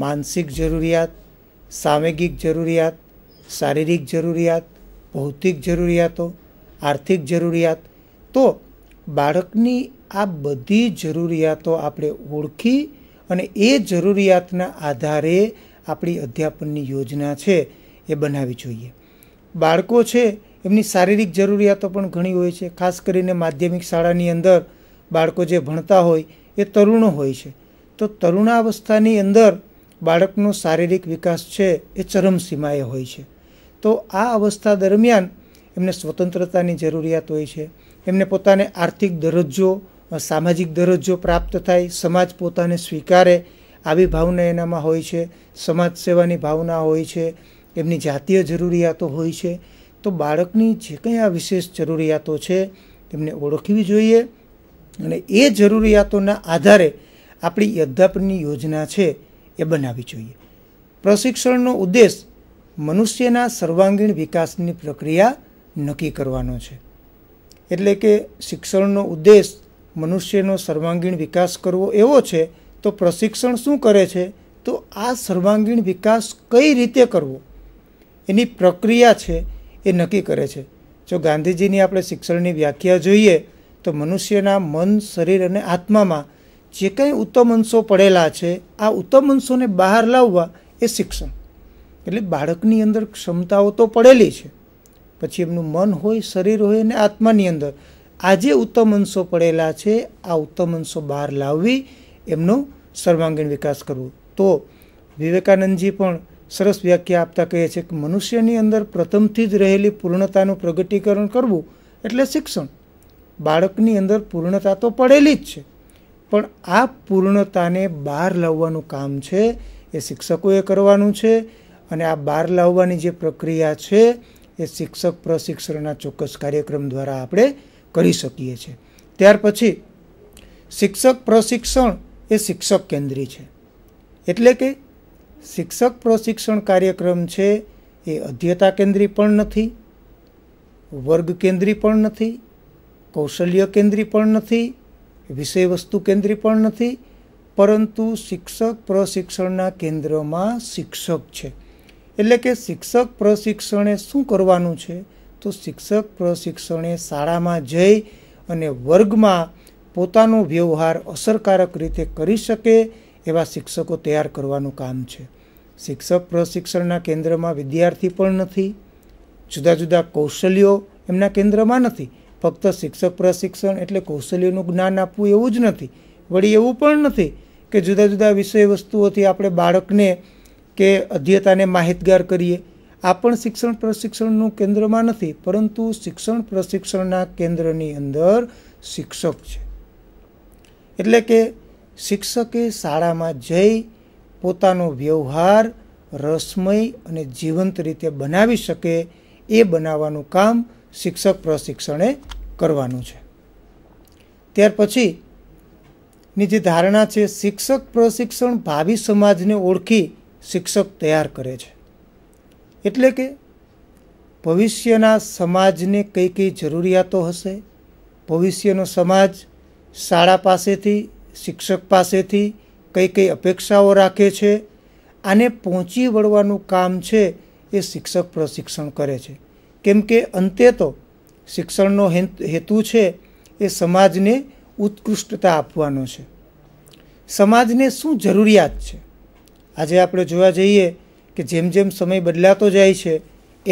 માનસિક જરૂરિયાત સામયિક જરૂરિયાત શારીરિક જરૂરિયાત ભૌતિક જરૂરિયાતો આર્થિક જરૂરિયાત તો બાળકની આ બધી જરૂરિયાતો આપણે ઓળખી અને એ જરૂરિયાતના આધારે આપણી અધ્યાપનની યોજના છે એ બનાવી જોઈએ બાળકો છે એમની શારીરિક જરૂરિયાતો પણ ઘણી હોય છે ખાસ કરીને માધ્યમિક શાળાની અંદર બાળકો જે ભણતા હોય એ તરુણો હોય છે તો તરુણાવસ્થાની અંદર બાળકનો શારીરિક વિકાસ છે એ ચરમસીમાએ હોય છે તો આ અવસ્થા દરમિયાન એમને સ્વતંત્રતાની જરૂરિયાત હોય છે એમને પોતાને આર્થિક દરજ્જો સામાજિક દરજ્જો પ્રાપ્ત થાય સમાજ પોતાને સ્વીકારે આવી ભાવના એનામાં હોય છે સમાજ સેવાની ભાવના હોય છે એમની જાતીય જરૂરિયાતો હોય છે તો બાળકની જે કંઈ આ વિશેષ જરૂરિયાતો છે તેમને ઓળખવી જોઈએ અને એ જરૂરિયાતોના આધારે આપણી અધ્યાપનની યોજના છે એ બનાવવી જોઈએ પ્રશિક્ષણનો ઉદ્દેશ મનુષ્યના સર્વાંગીણ વિકાસની પ્રક્રિયા નક્કી કરવાનો છે એટલે કે શિક્ષણનો ઉદ્દેશ મનુષ્યનો સર્વાંગીણ વિકાસ કરવો એવો છે તો પ્રશિક્ષણ શું કરે છે તો આ સર્વાંગીણ વિકાસ કઈ રીતે કરવો એની પ્રક્રિયા છે એ નક્કી કરે છે જો ગાંધીજીની આપણે શિક્ષણની વ્યાખ્યા જોઈએ તો મનુષ્યના મન શરીર અને આત્મામાં જે કંઈ ઉત્તમ અંશો પડેલા છે આ ઉત્તમ અંશોને બહાર લાવવા એ શિક્ષણ એટલે બાળકની અંદર ક્ષમતાઓ તો પડેલી છે પછી એમનું મન હોય શરીર હોય અને આત્માની અંદર આ જે ઉત્તમ અંશો પડેલા છે આ ઉત્તમ અંશો બહાર લાવવી એમનો સર્વાંગીણ વિકાસ કરવો તો વિવેકાનંદજી પણ સરસ વ્યાખ્યા આપતા કહે છે કે મનુષ્યની અંદર પ્રથમથી જ રહેલી પૂર્ણતાનું પ્રગટીકરણ કરવું એટલે શિક્ષણ બાળકની અંદર પૂર્ણતા તો પડેલી જ છે પણ આ પૂર્ણતાને બહાર લાવવાનું કામ છે એ શિક્ષકોએ કરવાનું છે અને આ બહાર લાવવાની જે પ્રક્રિયા છે એ શિક્ષક પ્રશિક્ષણના ચોક્કસ કાર્યક્રમ દ્વારા આપણે કરી શકીએ છીએ ત્યાર પછી શિક્ષક પ્રશિક્ષણ એ શિક્ષક કેન્દ્રી છે એટલે કે શિક્ષક પ્રશિક્ષણ કાર્યક્રમ છે એ અધ્યતા કેન્દ્રી પણ નથી વર્ગ કેન્દ્રી પણ નથી કૌશલ્ય કેન્દ્રી પણ નથી વિષય વસ્તુ કેન્દ્રી પણ નથી પરંતુ શિક્ષક પ્રશિક્ષણના કેન્દ્રમાં શિક્ષક છે એટલે કે શિક્ષક પ્રશિક્ષણે શું કરવાનું છે તો શિક્ષક પ્રશિક્ષણે શાળામાં જઈ અને વર્ગમાં પોતાનો વ્યવહાર અસરકારક રીતે કરી શકે એવા શિક્ષકો તૈયાર કરવાનું કામ છે શિક્ષક પ્રશિક્ષણના કેન્દ્રમાં વિદ્યાર્થી પણ નથી જુદા જુદા કૌશલ્યો એમના કેન્દ્રમાં નથી ફક્ત શિક્ષક પ્રશિક્ષણ એટલે કૌશલ્યોનું જ્ઞાન આપવું એવું જ નથી વળી એવું પણ નથી કે જુદા જુદા વિષય વસ્તુઓથી આપણે બાળકને કે અધ્યતાને માહિતગાર કરીએ આ પણ શિક્ષણ પ્રશિક્ષણનું કેન્દ્રમાં નથી પરંતુ શિક્ષણ પ્રશિક્ષણના કેન્દ્રની અંદર શિક્ષક છે એટલે કે શિક્ષકે શાળામાં જઈ પોતાનો વ્યવહાર રસમય અને જીવંત રીતે બનાવી શકે એ બનાવવાનું કામ શિક્ષક પ્રશિક્ષણે કરવાનું છે ત્યાર પછીની જે ધારણા છે શિક્ષક પ્રશિક્ષણ ભાવિ સમાજને ઓળખી શિક્ષક તૈયાર કરે છે એટલે કે ભવિષ્યના સમાજને કઈ કઈ જરૂરિયાતો હશે ભવિષ્યનો સમાજ શાળા પાસેથી શિક્ષક પાસેથી કઈ કઈ અપેક્ષાઓ રાખે છે આને પહોંચી વળવાનું કામ છે એ શિક્ષક પ્રશિક્ષણ કરે છે કેમ કે અંતે તો શિક્ષણનો હેતુ છે એ સમાજને ઉત્કૃષ્ટતા આપવાનો છે સમાજને શું જરૂરિયાત છે આજે આપણે જોવા જઈએ કે જેમ જેમ સમય બદલાતો જાય છે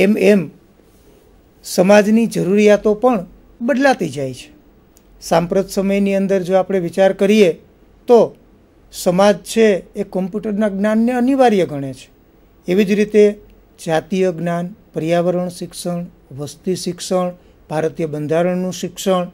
એમ એમ સમાજની જરૂરિયાતો પણ બદલાતી જાય છે સાંપ્રત સમયની અંદર જો આપણે વિચાર કરીએ તો સમાજ છે એ કોમ્પ્યુટરના જ્ઞાનને અનિવાર્ય ગણે છે એવી જ રીતે જાતીય જ્ઞાન પર્યાવરણ શિક્ષણ વસ્તી શિક્ષણ ભારતીય બંધારણનું શિક્ષણ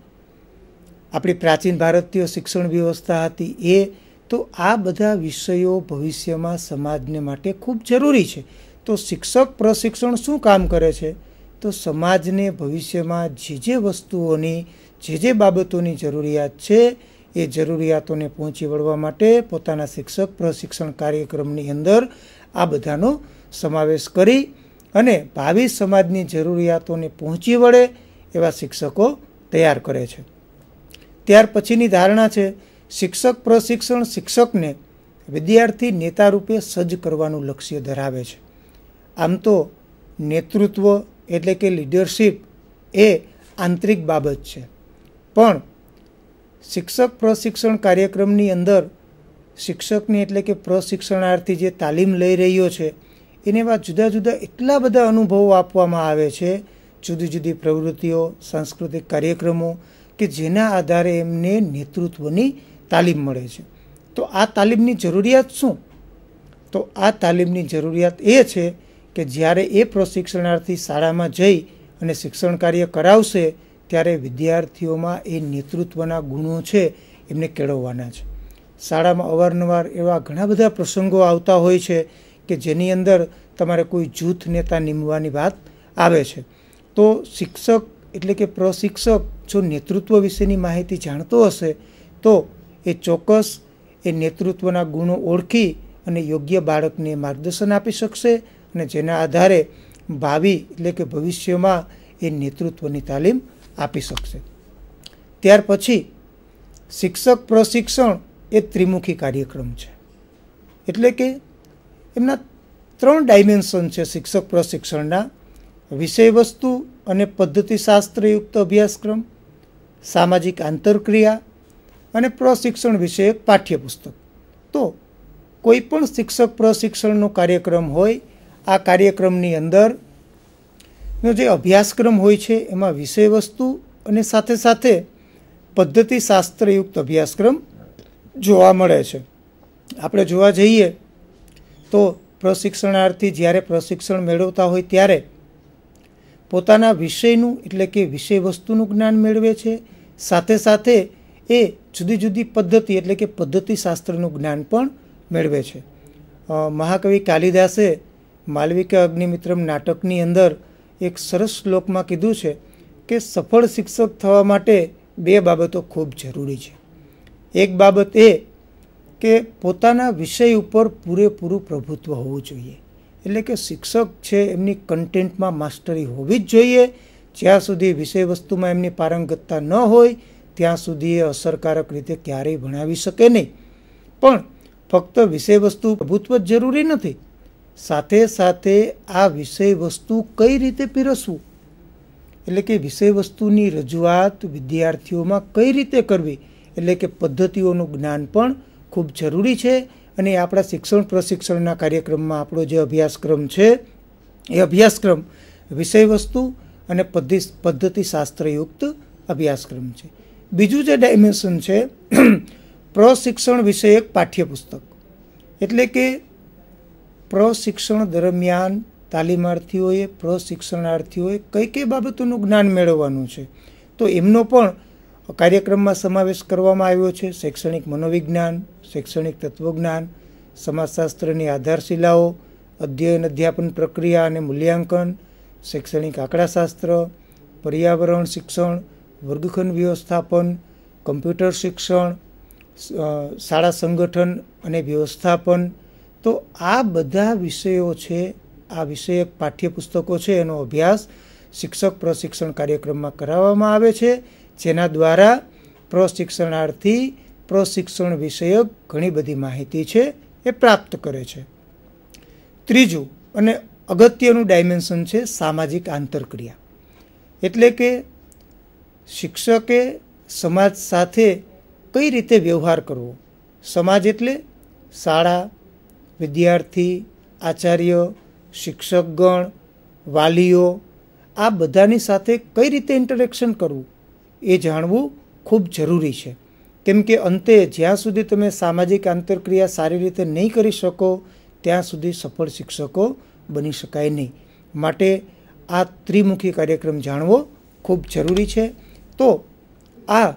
આપણી પ્રાચીન ભારતીય શિક્ષણ વ્યવસ્થા હતી એ તો આ બધા વિષયો ભવિષ્યમાં સમાજને માટે ખૂબ જરૂરી છે તો શિક્ષક પ્રશિક્ષણ શું કામ કરે છે તો સમાજને ભવિષ્યમાં જે જે વસ્તુઓની જે જે બાબતોની જરૂરિયાત છે એ જરૂરિયાતોને પહોંચી વળવા માટે પોતાના શિક્ષક પ્રશિક્ષણ કાર્યક્રમની અંદર આ બધાનો સમાવેશ કરી અને ભાવિ સમાજની જરૂરિયાતોને પહોંચી વળે એવા શિક્ષકો તૈયાર કરે છે ત્યાર પછીની ધારણા છે શિક્ષક પ્રશિક્ષણ શિક્ષકને વિદ્યાર્થી નેતા રૂપે સજ્જ કરવાનું લક્ષ્ય ધરાવે છે આમ તો નેતૃત્વ એટલે કે લીડરશિપ એ આંતરિક બાબત છે પણ શિક્ષક પ્રશિક્ષણ કાર્યક્રમની અંદર શિક્ષકની એટલે કે પ્રશિક્ષણાર્થી જે તાલીમ લઈ રહ્યો છે એને એવા જુદા જુદા એટલા બધા અનુભવો આપવામાં આવે છે જુદી જુદી પ્રવૃત્તિઓ સાંસ્કૃતિક કાર્યક્રમો કે જેના આધારે એમને નેતૃત્વની તાલીમ મળે છે તો આ તાલીમની જરૂરિયાત શું તો આ તાલીમની જરૂરિયાત એ છે કે જ્યારે એ પ્રશિક્ષણાર્થી શાળામાં જઈ અને શિક્ષણ કાર્ય કરાવશે ત્યારે વિદ્યાર્થીઓમાં એ નેતૃત્વના ગુણો છે એમને કેળવવાના છે શાળામાં અવારનવાર એવા ઘણા બધા પ્રસંગો આવતા હોય છે કે જેની અંદર તમારે કોઈ જૂથ નેતા નીમવાની વાત આવે છે તો શિક્ષક એટલે કે પ્રશિક્ષક જો નેતૃત્વ વિશેની માહિતી જાણતો હશે તો એ ચોક્કસ એ નેતૃત્વના ગુણો ઓળખી અને યોગ્ય બાળકને માર્ગદર્શન આપી શકશે અને જેના આધારે ભાવિ એટલે કે ભવિષ્યમાં એ નેતૃત્વની તાલીમ આપી શકશે ત્યાર પછી શિક્ષક પ્રશિક્ષણ એ ત્રિમુખી કાર્યક્રમ છે એટલે કે એમના ત્રણ ડાયમેન્શન છે શિક્ષક પ્રશિક્ષણના વિષયવસ્તુ અને પદ્ધતિશાસ્ત્રયુક્ત અભ્યાસક્રમ સામાજિક આંતરક્રિયા અને પ્રશિક્ષણ વિષયક પાઠ્યપુસ્તક તો કોઈ પણ શિક્ષક પ્રશિક્ષણનો કાર્યક્રમ હોય આ કાર્યક્રમની અંદર નો જે અભ્યાસક્રમ હોય છે એમાં વિષય વસ્તુ અને સાથે સાથે પદ્ધતિ શાસ્ત્રયુક્ત અભ્યાસક્રમ જોવા મળે છે આપણે જોવા જઈએ તો પ્રશિક્ષણાર્થી જ્યારે પ્રશિક્ષણ મેળવતા હોય ત્યારે પોતાના વિષયનું એટલે કે વિષય વસ્તુનું જ્ઞાન મેળવે છે સાથે સાથે એ જુદી જુદી પદ્ધતિ એટલે કે પદ્ધતિ શાસ્ત્રનું જ્ઞાન પણ મેળવે છે મહાકવિ કાલિદાસે માલવિકા અગ્નિમિત્રમ નાટકની અંદર એક સરસ શ્લોકમાં કીધું છે કે સફળ શિક્ષક થવા માટે બે બાબતો ખૂબ જરૂરી છે એક બાબત એ કે પોતાના વિષય ઉપર પૂરેપૂરું પ્રભુત્વ હોવું જોઈએ એટલે કે શિક્ષક છે એમની કન્ટેન્ટમાં માસ્ટરી હોવી જ જોઈએ જ્યાં સુધી વિષય વસ્તુમાં એમની પારંગતતા ન હોય ત્યાં સુધી એ અસરકારક રીતે ક્યારેય ભણાવી શકે નહીં પણ ફક્ત વિષય વસ્તુ પ્રભુત્વ જ જરૂરી નથી સાથે સાથે આ વિષય વસ્તુ કઈ રીતે પીરસવું એટલે કે વિષય વસ્તુની રજૂઆત વિદ્યાર્થીઓમાં કઈ રીતે કરવી એટલે કે પદ્ધતિઓનું જ્ઞાન પણ ખૂબ જરૂરી છે અને આપણા શિક્ષણ પ્રશિક્ષણના કાર્યક્રમમાં આપણો જે અભ્યાસક્રમ છે એ અભ્યાસક્રમ વિષય વસ્તુ અને પદ્ધિ પદ્ધતિશાસ્ત્રયુક્ત અભ્યાસક્રમ છે બીજું જે ડાયમેન્શન છે *clears throat* પ્રશિક્ષણ વિષયક પાઠ્યપુસ્તક એટલે કે પ્રશિક્ષણ દરમિયાન તાલીમાર્થીઓએ પ્રશિક્ષણાર્થીઓએ કઈ કઈ બાબતોનું જ્ઞાન મેળવવાનું છે તો એમનો પણ કાર્યક્રમમાં સમાવેશ કરવામાં આવ્યો છે શૈક્ષણિક મનોવિજ્ઞાન શૈક્ષણિક તત્વજ્ઞાન સમાજશાસ્ત્રની આધારશિલાઓ અધ્યયન અધ્યાપન પ્રક્રિયા અને મૂલ્યાંકન શૈક્ષણિક આંકડાશાસ્ત્ર પર્યાવરણ શિક્ષણ વર્ગખંડ વ્યવસ્થાપન કમ્પ્યુટર શિક્ષણ શાળા સંગઠન અને વ્યવસ્થાપન તો આ બધા વિષયો છે આ વિષયક પાઠ્યપુસ્તકો છે એનો અભ્યાસ શિક્ષક પ્રશિક્ષણ કાર્યક્રમમાં કરાવવામાં આવે છે જેના દ્વારા પ્રશિક્ષણાર્થી પ્રશિક્ષણ વિષયક ઘણી બધી માહિતી છે એ પ્રાપ્ત કરે છે ત્રીજું અને અગત્યનું ડાયમેન્શન છે સામાજિક આંતરક્રિયા એટલે કે શિક્ષકે સમાજ સાથે કઈ રીતે વ્યવહાર કરવો સમાજ એટલે શાળા વિદ્યાર્થી આચાર્ય શિક્ષકગણ વાલીઓ આ બધાની સાથે કઈ રીતે ઇન્ટરેક્શન કરવું એ જાણવું ખૂબ જરૂરી છે કેમ કે અંતે જ્યાં સુધી તમે સામાજિક આંતરક્રિયા સારી રીતે નહીં કરી શકો ત્યાં સુધી સફળ શિક્ષકો બની શકાય નહીં માટે આ ત્રિમુખી કાર્યક્રમ જાણવો ખૂબ જરૂરી છે તો આ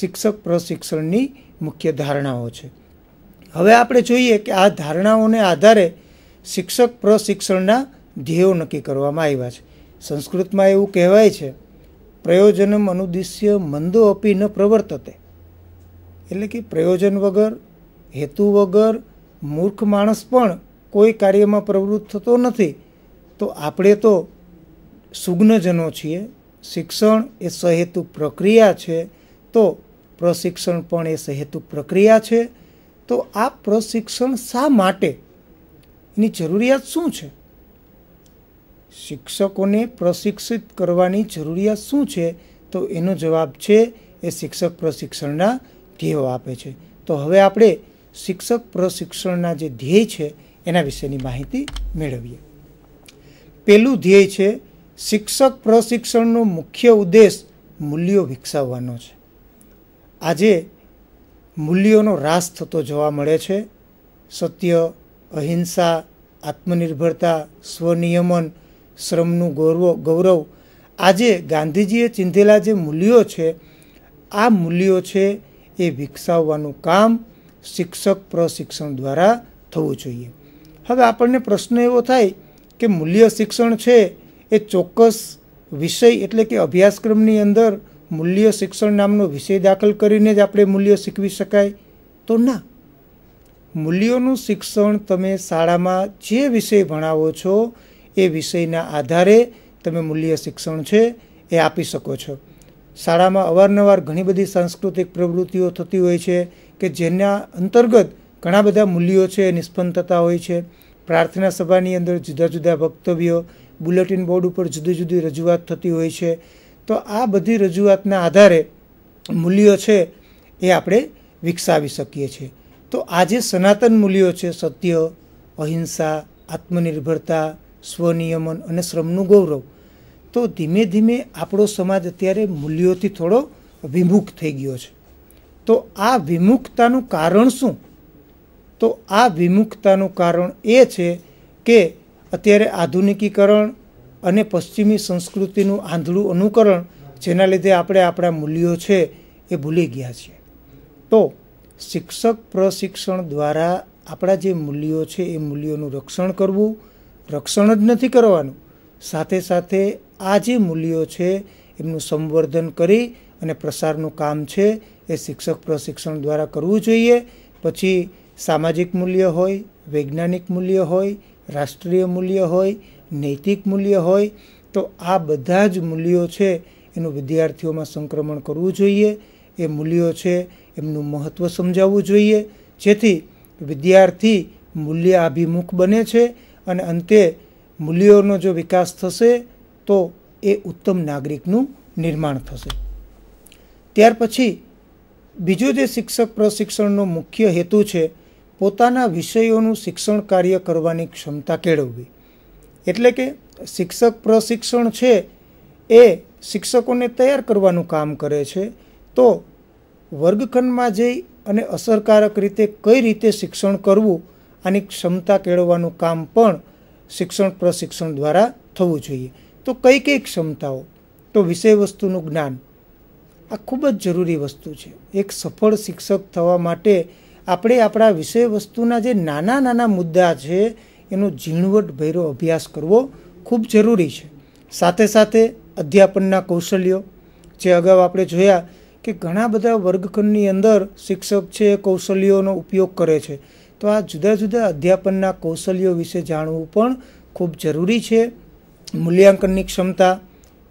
શિક્ષક પ્રશિક્ષણની મુખ્ય ધારણાઓ છે હવે આપણે જોઈએ કે આ ધારણાઓને આધારે શિક્ષક પ્રશિક્ષણના ધ્યેયો નક્કી કરવામાં આવ્યા છે સંસ્કૃતમાં એવું કહેવાય છે પ્રયોજનમ અનુદ્દેશ્ય મંદો અપી ન પ્રવર્તતે એટલે કે પ્રયોજન વગર હેતુ વગર મૂર્ખ માણસ પણ કોઈ કાર્યમાં પ્રવૃત્ત થતો નથી તો આપણે તો સુગ્નજનો છીએ શિક્ષણ એ સહેતુ પ્રક્રિયા છે તો પ્રશિક્ષણ પણ એ સહેતુ પ્રક્રિયા છે તો આ પ્રશિક્ષણ શા માટે એની જરૂરિયાત શું છે શિક્ષકોને પ્રશિક્ષિત કરવાની જરૂરિયાત શું છે તો એનો જવાબ છે એ શિક્ષક પ્રશિક્ષણના ધ્યેયો આપે છે તો હવે આપણે શિક્ષક પ્રશિક્ષણના જે ધ્યેય છે એના વિશેની માહિતી મેળવીએ પહેલું ધ્યેય છે શિક્ષક પ્રશિક્ષણનો મુખ્ય ઉદ્દેશ મૂલ્યો વિકસાવવાનો છે આજે મૂલ્યોનો રાસ થતો જોવા મળે છે સત્ય અહિંસા આત્મનિર્ભરતા સ્વનિયમન શ્રમનું ગૌરવ ગૌરવ આજે ગાંધીજીએ ચિંધેલા જે મૂલ્યો છે આ મૂલ્યો છે એ વિકસાવવાનું કામ શિક્ષક પ્રશિક્ષણ દ્વારા થવું જોઈએ હવે આપણને પ્રશ્ન એવો થાય કે મૂલ્ય શિક્ષણ છે એ ચોક્કસ વિષય એટલે કે અભ્યાસક્રમની અંદર મૂલ્ય શિક્ષણ નામનો વિષય દાખલ કરીને જ આપણે મૂલ્ય શીખવી શકાય તો ના મૂલ્યોનું શિક્ષણ તમે શાળામાં જે વિષય ભણાવો છો એ વિષયના આધારે તમે મૂલ્ય શિક્ષણ છે એ આપી શકો છો શાળામાં અવારનવાર ઘણી બધી સાંસ્કૃતિક પ્રવૃત્તિઓ થતી હોય છે કે જેના અંતર્ગત ઘણા બધા મૂલ્યો છે એ નિષ્પન્ન થતા હોય છે પ્રાર્થના સભાની અંદર જુદા જુદા વક્તવ્યો બુલેટિન બોર્ડ ઉપર જુદી જુદી રજૂઆત થતી હોય છે તો આ બધી રજૂઆતના આધારે મૂલ્યો છે એ આપણે વિકસાવી શકીએ છીએ તો આ જે સનાતન મૂલ્યો છે સત્ય અહિંસા આત્મનિર્ભરતા સ્વનિયમન અને શ્રમનું ગૌરવ તો ધીમે ધીમે આપણો સમાજ અત્યારે મૂલ્યોથી થોડો વિમુખ થઈ ગયો છે તો આ વિમુખતાનું કારણ શું તો આ વિમુખતાનું કારણ એ છે કે અત્યારે આધુનિકીકરણ અને પશ્ચિમી સંસ્કૃતિનું આંધળું અનુકરણ જેના લીધે આપણે આપણા મૂલ્યો છે એ ભૂલી ગયા છીએ તો શિક્ષક પ્રશિક્ષણ દ્વારા આપણા જે મૂલ્યો છે એ મૂલ્યોનું રક્ષણ કરવું રક્ષણ જ નથી કરવાનું સાથે સાથે આ જે મૂલ્યો છે એમનું સંવર્ધન કરી અને પ્રસારનું કામ છે એ શિક્ષક પ્રશિક્ષણ દ્વારા કરવું જોઈએ પછી સામાજિક મૂલ્ય હોય વૈજ્ઞાનિક મૂલ્ય હોય રાષ્ટ્રીય મૂલ્ય હોય નૈતિક મૂલ્ય હોય તો આ બધા જ મૂલ્યો છે એનું વિદ્યાર્થીઓમાં સંક્રમણ કરવું જોઈએ એ મૂલ્યો છે એમનું મહત્ત્વ સમજાવવું જોઈએ જેથી વિદ્યાર્થી મૂલ્યાભિમુખ બને છે અને અંતે મૂલ્યોનો જો વિકાસ થશે તો એ ઉત્તમ નાગરિકનું નિર્માણ થશે ત્યાર પછી બીજો જે શિક્ષક પ્રશિક્ષણનો મુખ્ય હેતુ છે પોતાના વિષયોનું શિક્ષણ કાર્ય કરવાની ક્ષમતા કેળવવી એટલે કે શિક્ષક પ્રશિક્ષણ છે એ શિક્ષકોને તૈયાર કરવાનું કામ કરે છે તો વર્ગખંડમાં જઈ અને અસરકારક રીતે કઈ રીતે શિક્ષણ કરવું આની ક્ષમતા કેળવવાનું કામ પણ શિક્ષણ પ્રશિક્ષણ દ્વારા થવું જોઈએ તો કઈ કઈ ક્ષમતાઓ તો વિષય વસ્તુનું જ્ઞાન આ ખૂબ જ જરૂરી વસ્તુ છે એક સફળ શિક્ષક થવા માટે આપણે આપણા વિષય વસ્તુના જે નાના નાના મુદ્દા છે એનો ઝીણવટભેરો અભ્યાસ કરવો ખૂબ જરૂરી છે સાથે સાથે અધ્યાપનના કૌશલ્યો જે અગાઉ આપણે જોયા કે ઘણા બધા વર્ગખંડની અંદર શિક્ષક છે એ કૌશલ્યોનો ઉપયોગ કરે છે તો આ જુદા જુદા અધ્યાપનના કૌશલ્યો વિશે જાણવું પણ ખૂબ જરૂરી છે મૂલ્યાંકનની ક્ષમતા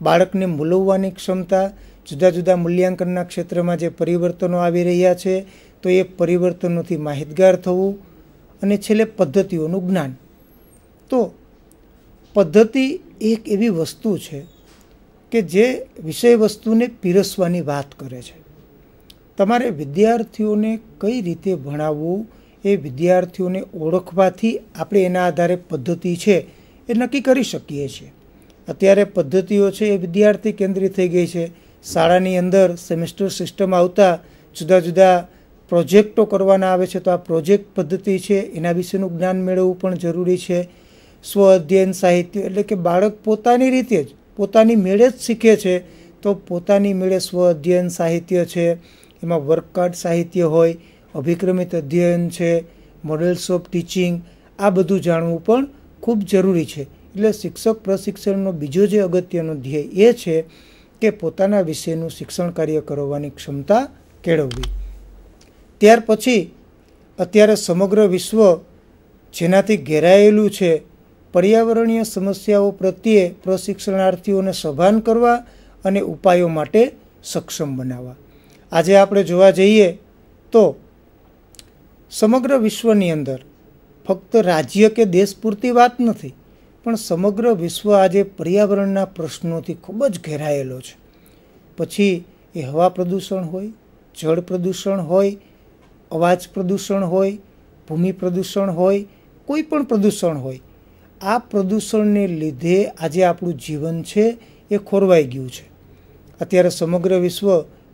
બાળકને મૂલવવાની ક્ષમતા જુદા જુદા મૂલ્યાંકનના ક્ષેત્રમાં જે પરિવર્તનો આવી રહ્યા છે તો એ પરિવર્તનોથી માહિતગાર થવું અને છેલ્લે પદ્ધતિઓનું જ્ઞાન તો પદ્ધતિ એક એવી વસ્તુ છે કે જે વિષય વસ્તુને પીરસવાની વાત કરે છે તમારે વિદ્યાર્થીઓને કઈ રીતે ભણાવવું એ વિદ્યાર્થીઓને ઓળખવાથી આપણે એના આધારે પદ્ધતિ છે એ નક્કી કરી શકીએ છીએ અત્યારે પદ્ધતિઓ છે એ વિદ્યાર્થી કેન્દ્રિત થઈ ગઈ છે શાળાની અંદર સેમેસ્ટર સિસ્ટમ આવતા જુદા જુદા પ્રોજેક્ટો કરવાના આવે છે તો આ પ્રોજેક્ટ પદ્ધતિ છે એના વિશેનું જ્ઞાન મેળવવું પણ જરૂરી છે સ્વ અધ્યયન સાહિત્ય એટલે કે બાળક પોતાની રીતે જ પોતાની મેળે જ શીખે છે તો પોતાની મેળે સ્વ અધ્યયન સાહિત્ય છે એમાં વર્કઆર્ટ સાહિત્ય હોય અભિક્રમિત અધ્યયન છે મોડલ્સ ઓફ ટીચિંગ આ બધું જાણવું પણ ખૂબ જરૂરી છે એટલે શિક્ષક પ્રશિક્ષણનો બીજો જે અગત્યનો ધ્યેય એ છે કે પોતાના વિષયનું શિક્ષણ કાર્ય કરવાની ક્ષમતા કેળવવી ત્યાર પછી અત્યારે સમગ્ર વિશ્વ જેનાથી ઘેરાયેલું છે પર્યાવરણીય સમસ્યાઓ પ્રત્યે પ્રશિક્ષણાર્થીઓને સભાન કરવા અને ઉપાયો માટે સક્ષમ બનાવવા આજે આપણે જોવા જઈએ તો સમગ્ર વિશ્વની અંદર ફક્ત રાજ્ય કે દેશ પૂરતી વાત નથી પણ સમગ્ર વિશ્વ આજે પર્યાવરણના પ્રશ્નોથી ખૂબ જ ઘેરાયેલો છે પછી એ હવા પ્રદૂષણ હોય જળ પ્રદૂષણ હોય અવાજ પ્રદૂષણ હોય ભૂમિ પ્રદૂષણ હોય કોઈ પણ પ્રદૂષણ હોય આ પ્રદૂષણને લીધે આજે આપણું જીવન છે એ ખોરવાઈ ગયું છે અત્યારે સમગ્ર વિશ્વ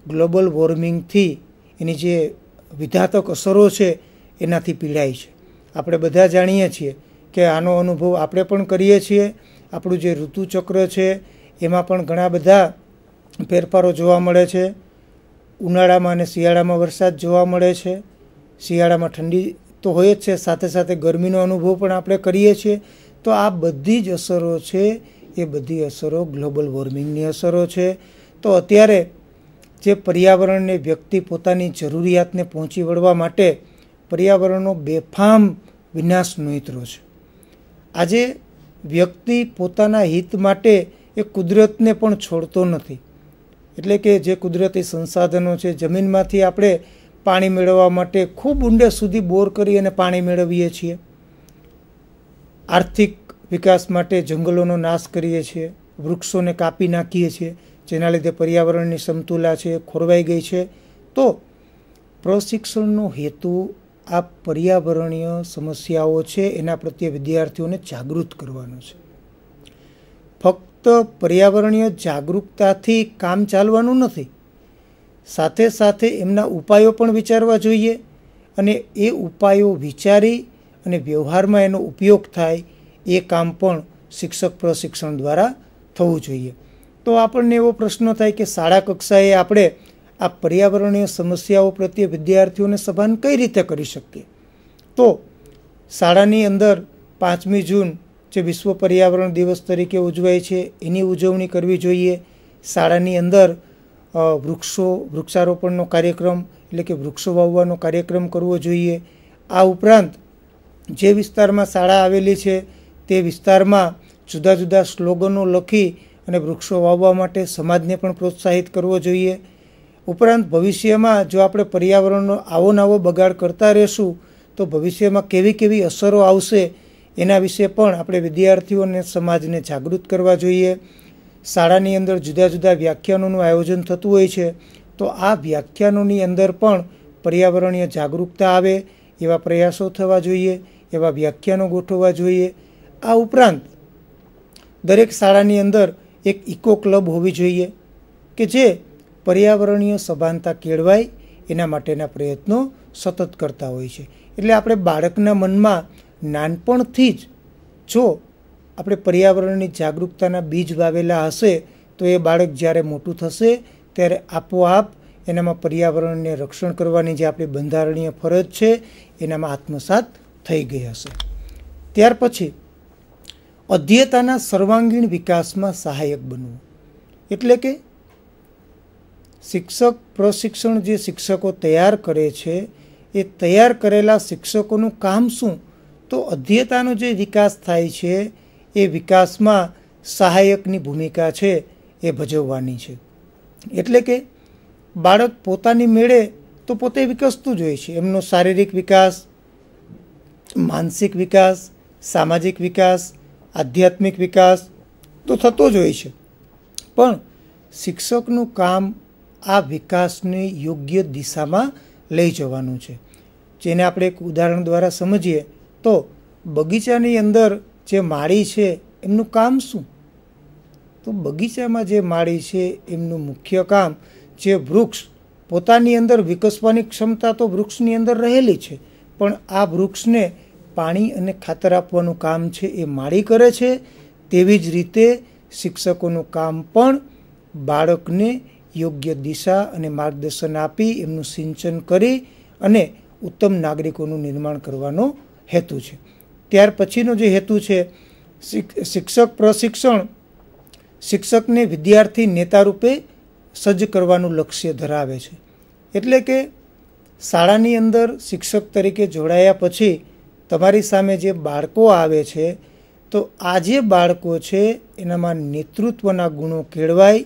ગ્લોબલ વોર્મિંગથી એની જે વિધાતક અસરો છે એનાથી પીડાય છે આપણે બધા જાણીએ છીએ કે આનો અનુભવ આપણે પણ કરીએ છીએ આપણું જે ઋતુચક્ર છે એમાં પણ ઘણા બધા ફેરફારો જોવા મળે છે ઉનાળામાં અને શિયાળામાં વરસાદ જોવા મળે છે શિયાળામાં ઠંડી તો હોય જ છે સાથે સાથે ગરમીનો અનુભવ પણ આપણે કરીએ છીએ તો આ બધી જ અસરો છે એ બધી અસરો ગ્લોબલ વોર્મિંગની અસરો છે તો અત્યારે જે પર્યાવરણને વ્યક્તિ પોતાની જરૂરિયાતને પહોંચી વળવા માટે પર્યાવરણનો બેફામ વિનાશ નોતરો છે આજે વ્યક્તિ પોતાના હિત માટે એ કુદરતને પણ છોડતો નથી એટલે કે જે કુદરતી સંસાધનો છે જમીનમાંથી આપણે પાણી મેળવવા માટે ખૂબ ઊંડે સુધી બોર કરી અને પાણી મેળવીએ છીએ આર્થિક વિકાસ માટે જંગલોનો નાશ કરીએ છીએ વૃક્ષોને કાપી નાખીએ છીએ જેના લીધે પર્યાવરણની સમતુલા છે ખોરવાઈ ગઈ છે તો પ્રશિક્ષણનો હેતુ આ પર્યાવરણીય સમસ્યાઓ છે એના પ્રત્યે વિદ્યાર્થીઓને જાગૃત કરવાનો છે ફક્ત પર્યાવરણીય જાગૃતતાથી કામ ચાલવાનું નથી સાથે સાથે એમના ઉપાયો પણ વિચારવા જોઈએ અને એ ઉપાયો વિચારી અને વ્યવહારમાં એનો ઉપયોગ થાય એ કામ પણ શિક્ષક પ્રશિક્ષણ દ્વારા થવું જોઈએ તો આપણને એવો પ્રશ્ન થાય કે શાળા કક્ષાએ આપણે આ પર્યાવરણીય સમસ્યાઓ પ્રત્યે વિદ્યાર્થીઓને સભાન કઈ રીતે કરી શકીએ તો શાળાની અંદર પાંચમી જૂન જે વિશ્વ પર્યાવરણ દિવસ તરીકે ઉજવાય છે એની ઉજવણી કરવી જોઈએ શાળાની અંદર વૃક્ષો વૃક્ષારોપણનો કાર્યક્રમ એટલે કે વૃક્ષો વાવવાનો કાર્યક્રમ કરવો જોઈએ આ ઉપરાંત જે વિસ્તારમાં શાળા આવેલી છે તે વિસ્તારમાં જુદા જુદા સ્લોગનો લખી અને વૃક્ષો વાવવા માટે સમાજને પણ પ્રોત્સાહિત કરવો જોઈએ ઉપરાંત ભવિષ્યમાં જો આપણે પર્યાવરણનો આવો નવો બગાડ કરતા રહેશું તો ભવિષ્યમાં કેવી કેવી અસરો આવશે એના વિશે પણ આપણે વિદ્યાર્થીઓને સમાજને જાગૃત કરવા જોઈએ શાળાની અંદર જુદા જુદા વ્યાખ્યાનોનું આયોજન થતું હોય છે તો આ વ્યાખ્યાનોની અંદર પણ પર્યાવરણીય જાગૃતતા આવે એવા પ્રયાસો થવા જોઈએ એવા વ્યાખ્યાનો ગોઠવવા જોઈએ આ ઉપરાંત દરેક શાળાની અંદર એક ઇકો ક્લબ હોવી જોઈએ કે જે પર્યાવરણીય સભાનતા કેળવાય એના માટેના પ્રયત્નો સતત કરતા હોય છે એટલે આપણે બાળકના મનમાં નાનપણથી જ જો આપણે પર્યાવરણની જાગૃતતાના બીજ વાવેલા હશે તો એ બાળક જ્યારે મોટું થશે ત્યારે આપોઆપ એનામાં પર્યાવરણને રક્ષણ કરવાની જે આપણી બંધારણીય ફરજ છે એનામાં આત્મસાત થઈ ગઈ હશે ત્યાર પછી અધ્યતાના સર્વાંગીણ વિકાસમાં સહાયક બનવું એટલે કે શિક્ષક પ્રશિક્ષણ જે શિક્ષકો તૈયાર કરે છે એ તૈયાર કરેલા શિક્ષકોનું કામ શું તો અધ્યતાનો જે વિકાસ થાય છે એ વિકાસમાં સહાયકની ભૂમિકા છે એ ભજવવાની છે એટલે કે બાળક પોતાની મેળે તો પોતે વિકસતું જ હોય છે એમનો શારીરિક વિકાસ માનસિક વિકાસ સામાજિક વિકાસ આધ્યાત્મિક વિકાસ તો થતો જ હોય છે પણ શિક્ષકનું કામ આ વિકાસને યોગ્ય દિશામાં લઈ જવાનું છે જેને આપણે એક ઉદાહરણ દ્વારા સમજીએ તો બગીચાની અંદર જે માળી છે એમનું કામ શું તો બગીચામાં જે માળી છે એમનું મુખ્ય કામ જે વૃક્ષ પોતાની અંદર વિકસવાની ક્ષમતા તો વૃક્ષની અંદર રહેલી છે પણ આ વૃક્ષને પાણી અને ખાતર આપવાનું કામ છે એ માળી કરે છે તેવી જ રીતે શિક્ષકોનું કામ પણ બાળકને યોગ્ય દિશા અને માર્ગદર્શન આપી એમનું સિંચન કરી અને ઉત્તમ નાગરિકોનું નિર્માણ કરવાનો હેતુ છે ત્યાર પછીનો જે હેતુ છે શિક્ષક પ્રશિક્ષણ શિક્ષકને વિદ્યાર્થી નેતા રૂપે સજ્જ કરવાનું લક્ષ્ય ધરાવે છે એટલે કે શાળાની અંદર શિક્ષક તરીકે જોડાયા પછી તમારી સામે જે બાળકો આવે છે તો આ જે બાળકો છે એનામાં નેતૃત્વના ગુણો કેળવાય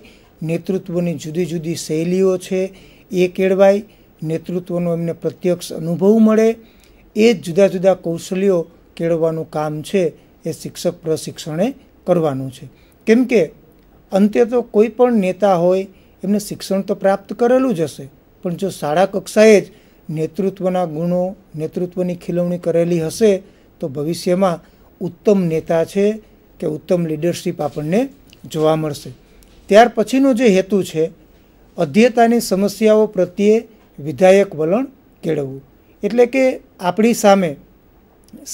નેતૃત્વની જુદી જુદી શૈલીઓ છે એ કેળવાય નેતૃત્વનો એમને પ્રત્યક્ષ અનુભવ મળે એ જ જુદા જુદા કૌશલ્યો કેળવવાનું કામ છે એ શિક્ષક પ્રશિક્ષણે કરવાનું છે કેમ કે અંતે તો કોઈ પણ નેતા હોય એમને શિક્ષણ તો પ્રાપ્ત કરેલું જ હશે પણ જો શાળા કક્ષાએ જ નેતૃત્વના ગુણો નેતૃત્વની ખીલવણી કરેલી હશે તો ભવિષ્યમાં ઉત્તમ નેતા છે કે ઉત્તમ લીડરશીપ આપણને જોવા મળશે ત્યાર પછીનો જે હેતુ છે અધ્યતાની સમસ્યાઓ પ્રત્યે વિધાયક વલણ કેળવવું એટલે કે આપણી સામે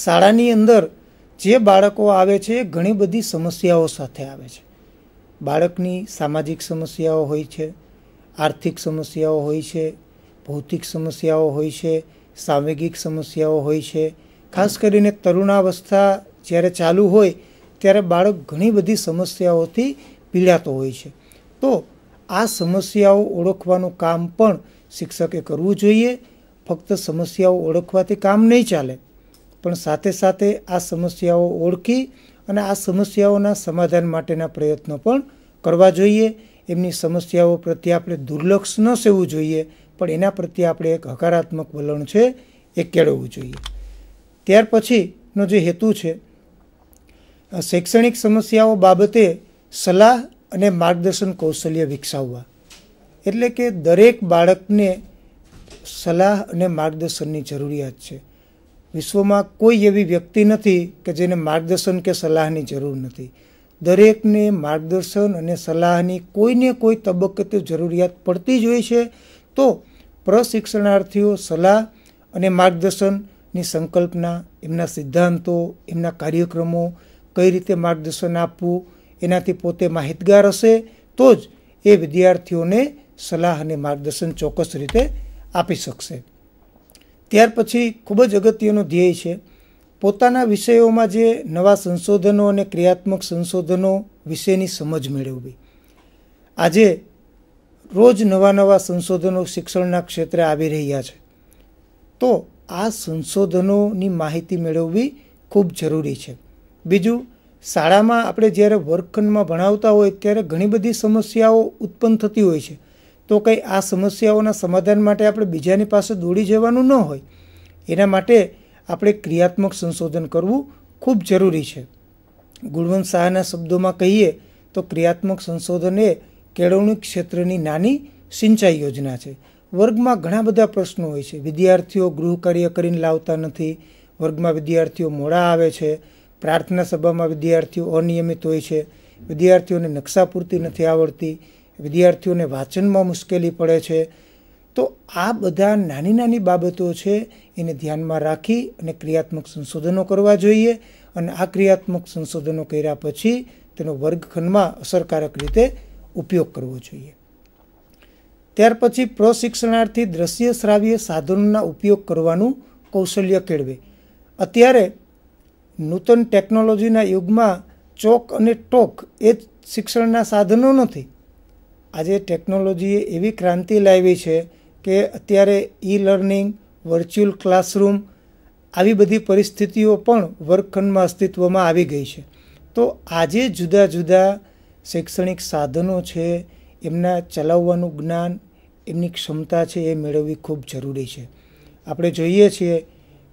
શાળાની અંદર જે બાળકો આવે છે ઘણી બધી સમસ્યાઓ સાથે આવે છે બાળકની સામાજિક સમસ્યાઓ હોય છે આર્થિક સમસ્યાઓ હોય છે ભૌતિક સમસ્યાઓ હોય છે સાંવેગિક સમસ્યાઓ હોય છે ખાસ કરીને તરુણાવસ્થા જ્યારે ચાલુ હોય ત્યારે બાળક ઘણી બધી સમસ્યાઓથી પીડાતો હોય છે તો આ સમસ્યાઓ ઓળખવાનું કામ પણ શિક્ષકે કરવું જોઈએ ફક્ત સમસ્યાઓ ઓળખવાથી કામ નહીં ચાલે પણ સાથે સાથે આ સમસ્યાઓ ઓળખી અને આ સમસ્યાઓના સમાધાન માટેના પ્રયત્નો પણ કરવા જોઈએ એમની સમસ્યાઓ પ્રત્યે આપણે દુર્લક્ષ ન સેવું જોઈએ પણ એના પ્રત્યે આપણે એક હકારાત્મક વલણ છે એ કેળવવું જોઈએ ત્યાર પછીનો જે હેતુ છે શૈક્ષણિક સમસ્યાઓ બાબતે સલાહ અને માર્ગદર્શન કૌશલ્ય વિકસાવવા એટલે કે દરેક બાળકને સલાહ અને માર્ગદર્શનની જરૂરિયાત છે વિશ્વમાં કોઈ એવી વ્યક્તિ નથી કે જેને માર્ગદર્શન કે સલાહની જરૂર નથી દરેકને માર્ગદર્શન અને સલાહની કોઈને કોઈ તબક્કે તો જરૂરિયાત પડતી જ હોય છે તો પ્રશિક્ષણાર્થીઓ સલાહ અને માર્ગદર્શનની સંકલ્પના એમના સિદ્ધાંતો એમના કાર્યક્રમો કઈ રીતે માર્ગદર્શન આપવું એનાથી પોતે માહિતગાર હશે તો જ એ વિદ્યાર્થીઓને સલાહ અને માર્ગદર્શન ચોક્કસ રીતે આપી શકશે ત્યાર પછી ખૂબ જ અગત્યનું ધ્યેય છે પોતાના વિષયોમાં જે નવા સંશોધનો અને ક્રિયાત્મક સંશોધનો વિશેની સમજ મેળવવી આજે રોજ નવા નવા સંશોધનો શિક્ષણના ક્ષેત્રે આવી રહ્યા છે તો આ સંશોધનોની માહિતી મેળવવી ખૂબ જરૂરી છે બીજું શાળામાં આપણે જ્યારે વર્ગખંડમાં ભણાવતા હોય ત્યારે ઘણી બધી સમસ્યાઓ ઉત્પન્ન થતી હોય છે તો કંઈ આ સમસ્યાઓના સમાધાન માટે આપણે બીજાની પાસે દોડી જવાનું ન હોય એના માટે આપણે ક્રિયાત્મક સંશોધન કરવું ખૂબ જરૂરી છે ગુણવંત શાહના શબ્દોમાં કહીએ તો ક્રિયાત્મક સંશોધન એ કેળવણી ક્ષેત્રની નાની સિંચાઈ યોજના છે વર્ગમાં ઘણા બધા પ્રશ્નો હોય છે વિદ્યાર્થીઓ ગૃહ કાર્ય કરીને લાવતા નથી વર્ગમાં વિદ્યાર્થીઓ મોડા આવે છે પ્રાર્થના સભામાં વિદ્યાર્થીઓ અનિયમિત હોય છે વિદ્યાર્થીઓને નકશા પૂરતી નથી આવડતી વિદ્યાર્થીઓને વાંચનમાં મુશ્કેલી પડે છે તો આ બધા નાની નાની બાબતો છે એને ધ્યાનમાં રાખી અને ક્રિયાત્મક સંશોધનો કરવા જોઈએ અને આ ક્રિયાત્મક સંશોધનો કર્યા પછી તેનો વર્ગખંડમાં અસરકારક રીતે ઉપયોગ કરવો જોઈએ ત્યાર પછી પ્રશિક્ષણાર્થી દ્રશ્ય શ્રાવ્ય સાધનોના ઉપયોગ કરવાનું કૌશલ્ય કેળવે અત્યારે નૂતન ટેકનોલોજીના યુગમાં ચોક અને ટોક એ જ શિક્ષણના સાધનો નથી આજે ટેકનોલોજીએ એવી ક્રાંતિ લાવી છે કે અત્યારે ઈ લર્નિંગ વર્ચ્યુઅલ ક્લાસરૂમ આવી બધી પરિસ્થિતિઓ પણ વર્ગખંડમાં અસ્તિત્વમાં આવી ગઈ છે તો આજે જુદા જુદા શૈક્ષણિક સાધનો છે એમના ચલાવવાનું જ્ઞાન એમની ક્ષમતા છે એ મેળવવી ખૂબ જરૂરી છે આપણે જોઈએ છીએ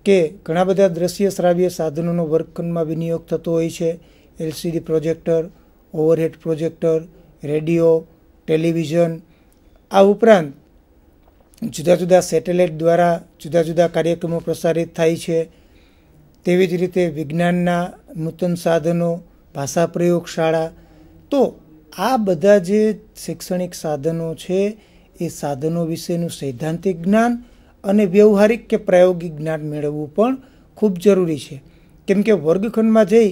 કે ઘણા બધા દ્રશ્ય શ્રાવ્ય સાધનોનો વર્ગખંડમાં વિનિયોગ થતો હોય છે LCD projector overhead projector radio television આ ઉપરાંત જુદા જુદા સેટેલાઇટ દ્વારા જુદા જુદા કાર્યક્રમો પ્રસારિત થાય છે તેવી જ રીતે વિજ્ઞાનના નૂતન સાધનો ભાષા પ્રયોગશાળા તો આ બધા જે શૈક્ષણિક સાધનો છે એ સાધનો વિશેનું સૈદ્ધાંતિક જ્ઞાન અને વ્યવહારિક કે પ્રાયોગિક જ્ઞાન મેળવવું પણ ખૂબ જરૂરી છે કેમ કે વર્ગખંડમાં જઈ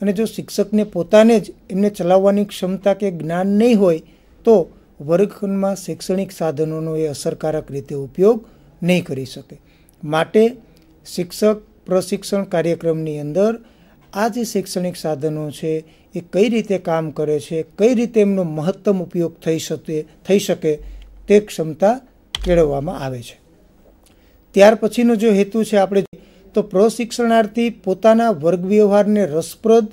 અને જો શિક્ષકને પોતાને જ એમને ચલાવવાની ક્ષમતા કે જ્ઞાન નહીં હોય તો વર્ગખંડમાં શૈક્ષણિક સાધનોનો એ અસરકારક રીતે ઉપયોગ નહીં કરી શકે માટે શિક્ષક પ્રશિક્ષણ કાર્યક્રમની અંદર આ જે શૈક્ષણિક સાધનો છે એ કઈ રીતે કામ કરે છે કઈ રીતે એમનો મહત્તમ ઉપયોગ થઈ શકે થઈ શકે તે ક્ષમતા કેળવવામાં આવે છે ત્યાર પછીનો જો હેતુ છે આપણે તો પ્રશિક્ષણાર્થી પોતાના વર્ગવ્યવહારને રસપ્રદ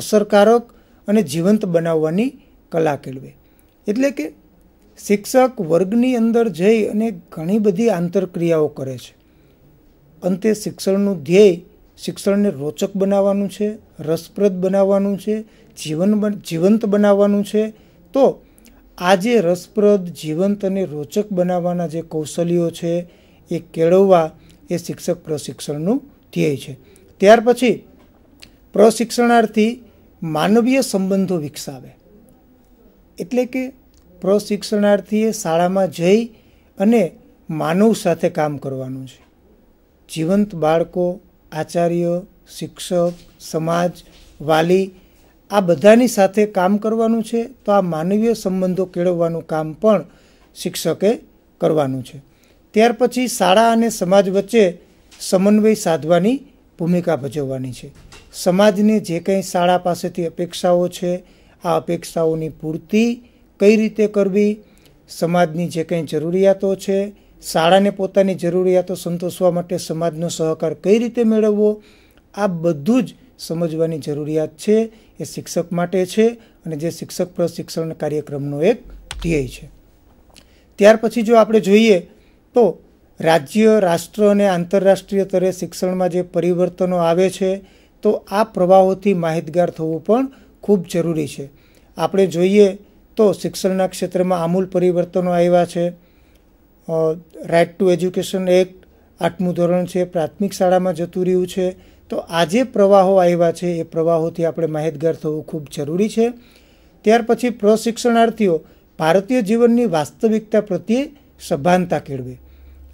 અસરકારક અને જીવંત બનાવવાની કલા કેળવે એટલે કે શિક્ષક વર્ગની અંદર જઈ અને ઘણી બધી આંતરક્રિયાઓ કરે છે અંતે શિક્ષણનું ધ્યેય શિક્ષણને રોચક બનાવવાનું છે રસપ્રદ બનાવવાનું છે જીવન જીવંત બનાવવાનું છે તો આજે રસપ્રદ જીવંત અને રોચક બનાવવાના જે કૌશલ્યો છે એ કેળવવા એ શિક્ષક પ્રશિક્ષણનું ધ્યેય છે ત્યાર પછી પ્રશિક્ષણાર્થી માનવીય સંબંધો વિકસાવે એટલે કે પ્રશિક્ષણાર્થીએ શાળામાં જઈ અને માનવ સાથે કામ કરવાનું છે જીવંત બાળકો આચાર્યો શિક્ષક સમાજ વાલી આ બધાની સાથે કામ કરવાનું છે તો આ માનવીય સંબંધો કેળવવાનું કામ પણ શિક્ષકે કરવાનું છે ત્યાર પછી શાળા અને સમાજ વચ્ચે સમન્વય સાધવાની ભૂમિકા ભજવવાની છે સમાજને જે કંઈ શાળા પાસેથી અપેક્ષાઓ છે આ અપેક્ષાઓની પૂર્તિ કઈ રીતે કરવી સમાજની જે કંઈ જરૂરિયાતો છે શાળાને પોતાની જરૂરિયાતો સંતોષવા માટે સમાજનો સહકાર કઈ રીતે મેળવવો આ બધું જ સમજવાની જરૂરિયાત છે એ શિક્ષક માટે છે અને જે શિક્ષક પ્રશિક્ષણ કાર્યક્રમનો એક ધ્યેય છે ત્યાર પછી જો આપણે જોઈએ તો રાજ્ય રાષ્ટ્ર અને આંતરરાષ્ટ્રીય સ્તરે શિક્ષણમાં જે પરિવર્તનો આવે છે તો આ પ્રવાહોથી માહિતગાર થવું પણ ખૂબ જરૂરી છે આપણે જોઈએ તો શિક્ષણના ક્ષેત્રમાં આમૂલ પરિવર્તનો આવ્યા છે રાઇટ ટુ એજ્યુકેશન એક્ટ આઠમું ધોરણ છે પ્રાથમિક શાળામાં જતું રહ્યું છે તો આજે પ્રવાહો આવ્યા છે એ પ્રવાહોથી આપણે માહિતગાર થવું ખૂબ જરૂરી છે ત્યાર પછી પ્રશિક્ષણાર્થીઓ ભારતીય જીવનની વાસ્તવિકતા પ્રત્યે સભાનતા કેળવે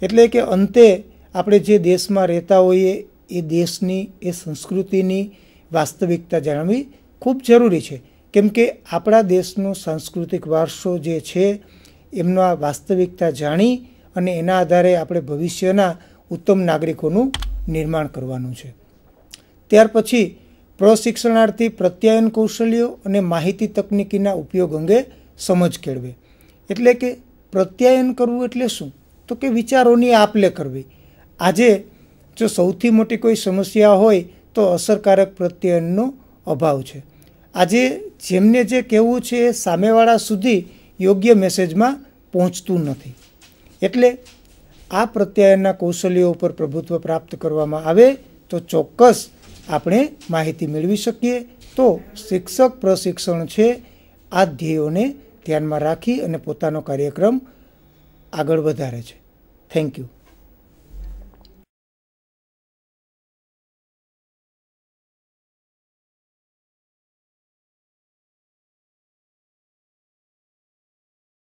એટલે કે અંતે આપણે જે દેશમાં રહેતા હોઈએ એ દેશની એ સંસ્કૃતિની વાસ્તવિકતા જાણવી ખૂબ જરૂરી છે કેમ કે આપણા દેશનો સાંસ્કૃતિક વારસો જે છે એમનો આ વાસ્તવિકતા જાણી અને એના આધારે આપણે ભવિષ્યના ઉત્તમ નાગરિકોનું નિર્માણ કરવાનું છે ત્યાર પછી પ્રશિક્ષણાર્થી પ્રત્યાયન કૌશલ્યો અને માહિતી તકનિકીના ઉપયોગ અંગે સમજ કેળવે એટલે કે પ્રત્યાયન કરવું એટલે શું તો કે વિચારોની આપ લે કરવી આજે જો સૌથી મોટી કોઈ સમસ્યા હોય તો અસરકારક પ્રત્યાયનનો અભાવ છે આજે જેમને જે કહેવું છે એ સામેવાળા સુધી યોગ્ય મેસેજમાં પહોંચતું નથી એટલે આ પ્રત્યાયનના કૌશલ્યો ઉપર પ્રભુત્વ પ્રાપ્ત કરવામાં આવે તો ચોક્કસ આપણે માહિતી મેળવી શકીએ તો શિક્ષક પ્રશિક્ષણ છે આ ધ્યેયોને ધ્યાનમાં રાખી અને પોતાનો કાર્યક્રમ આગળ વધારે છે થેન્ક યુ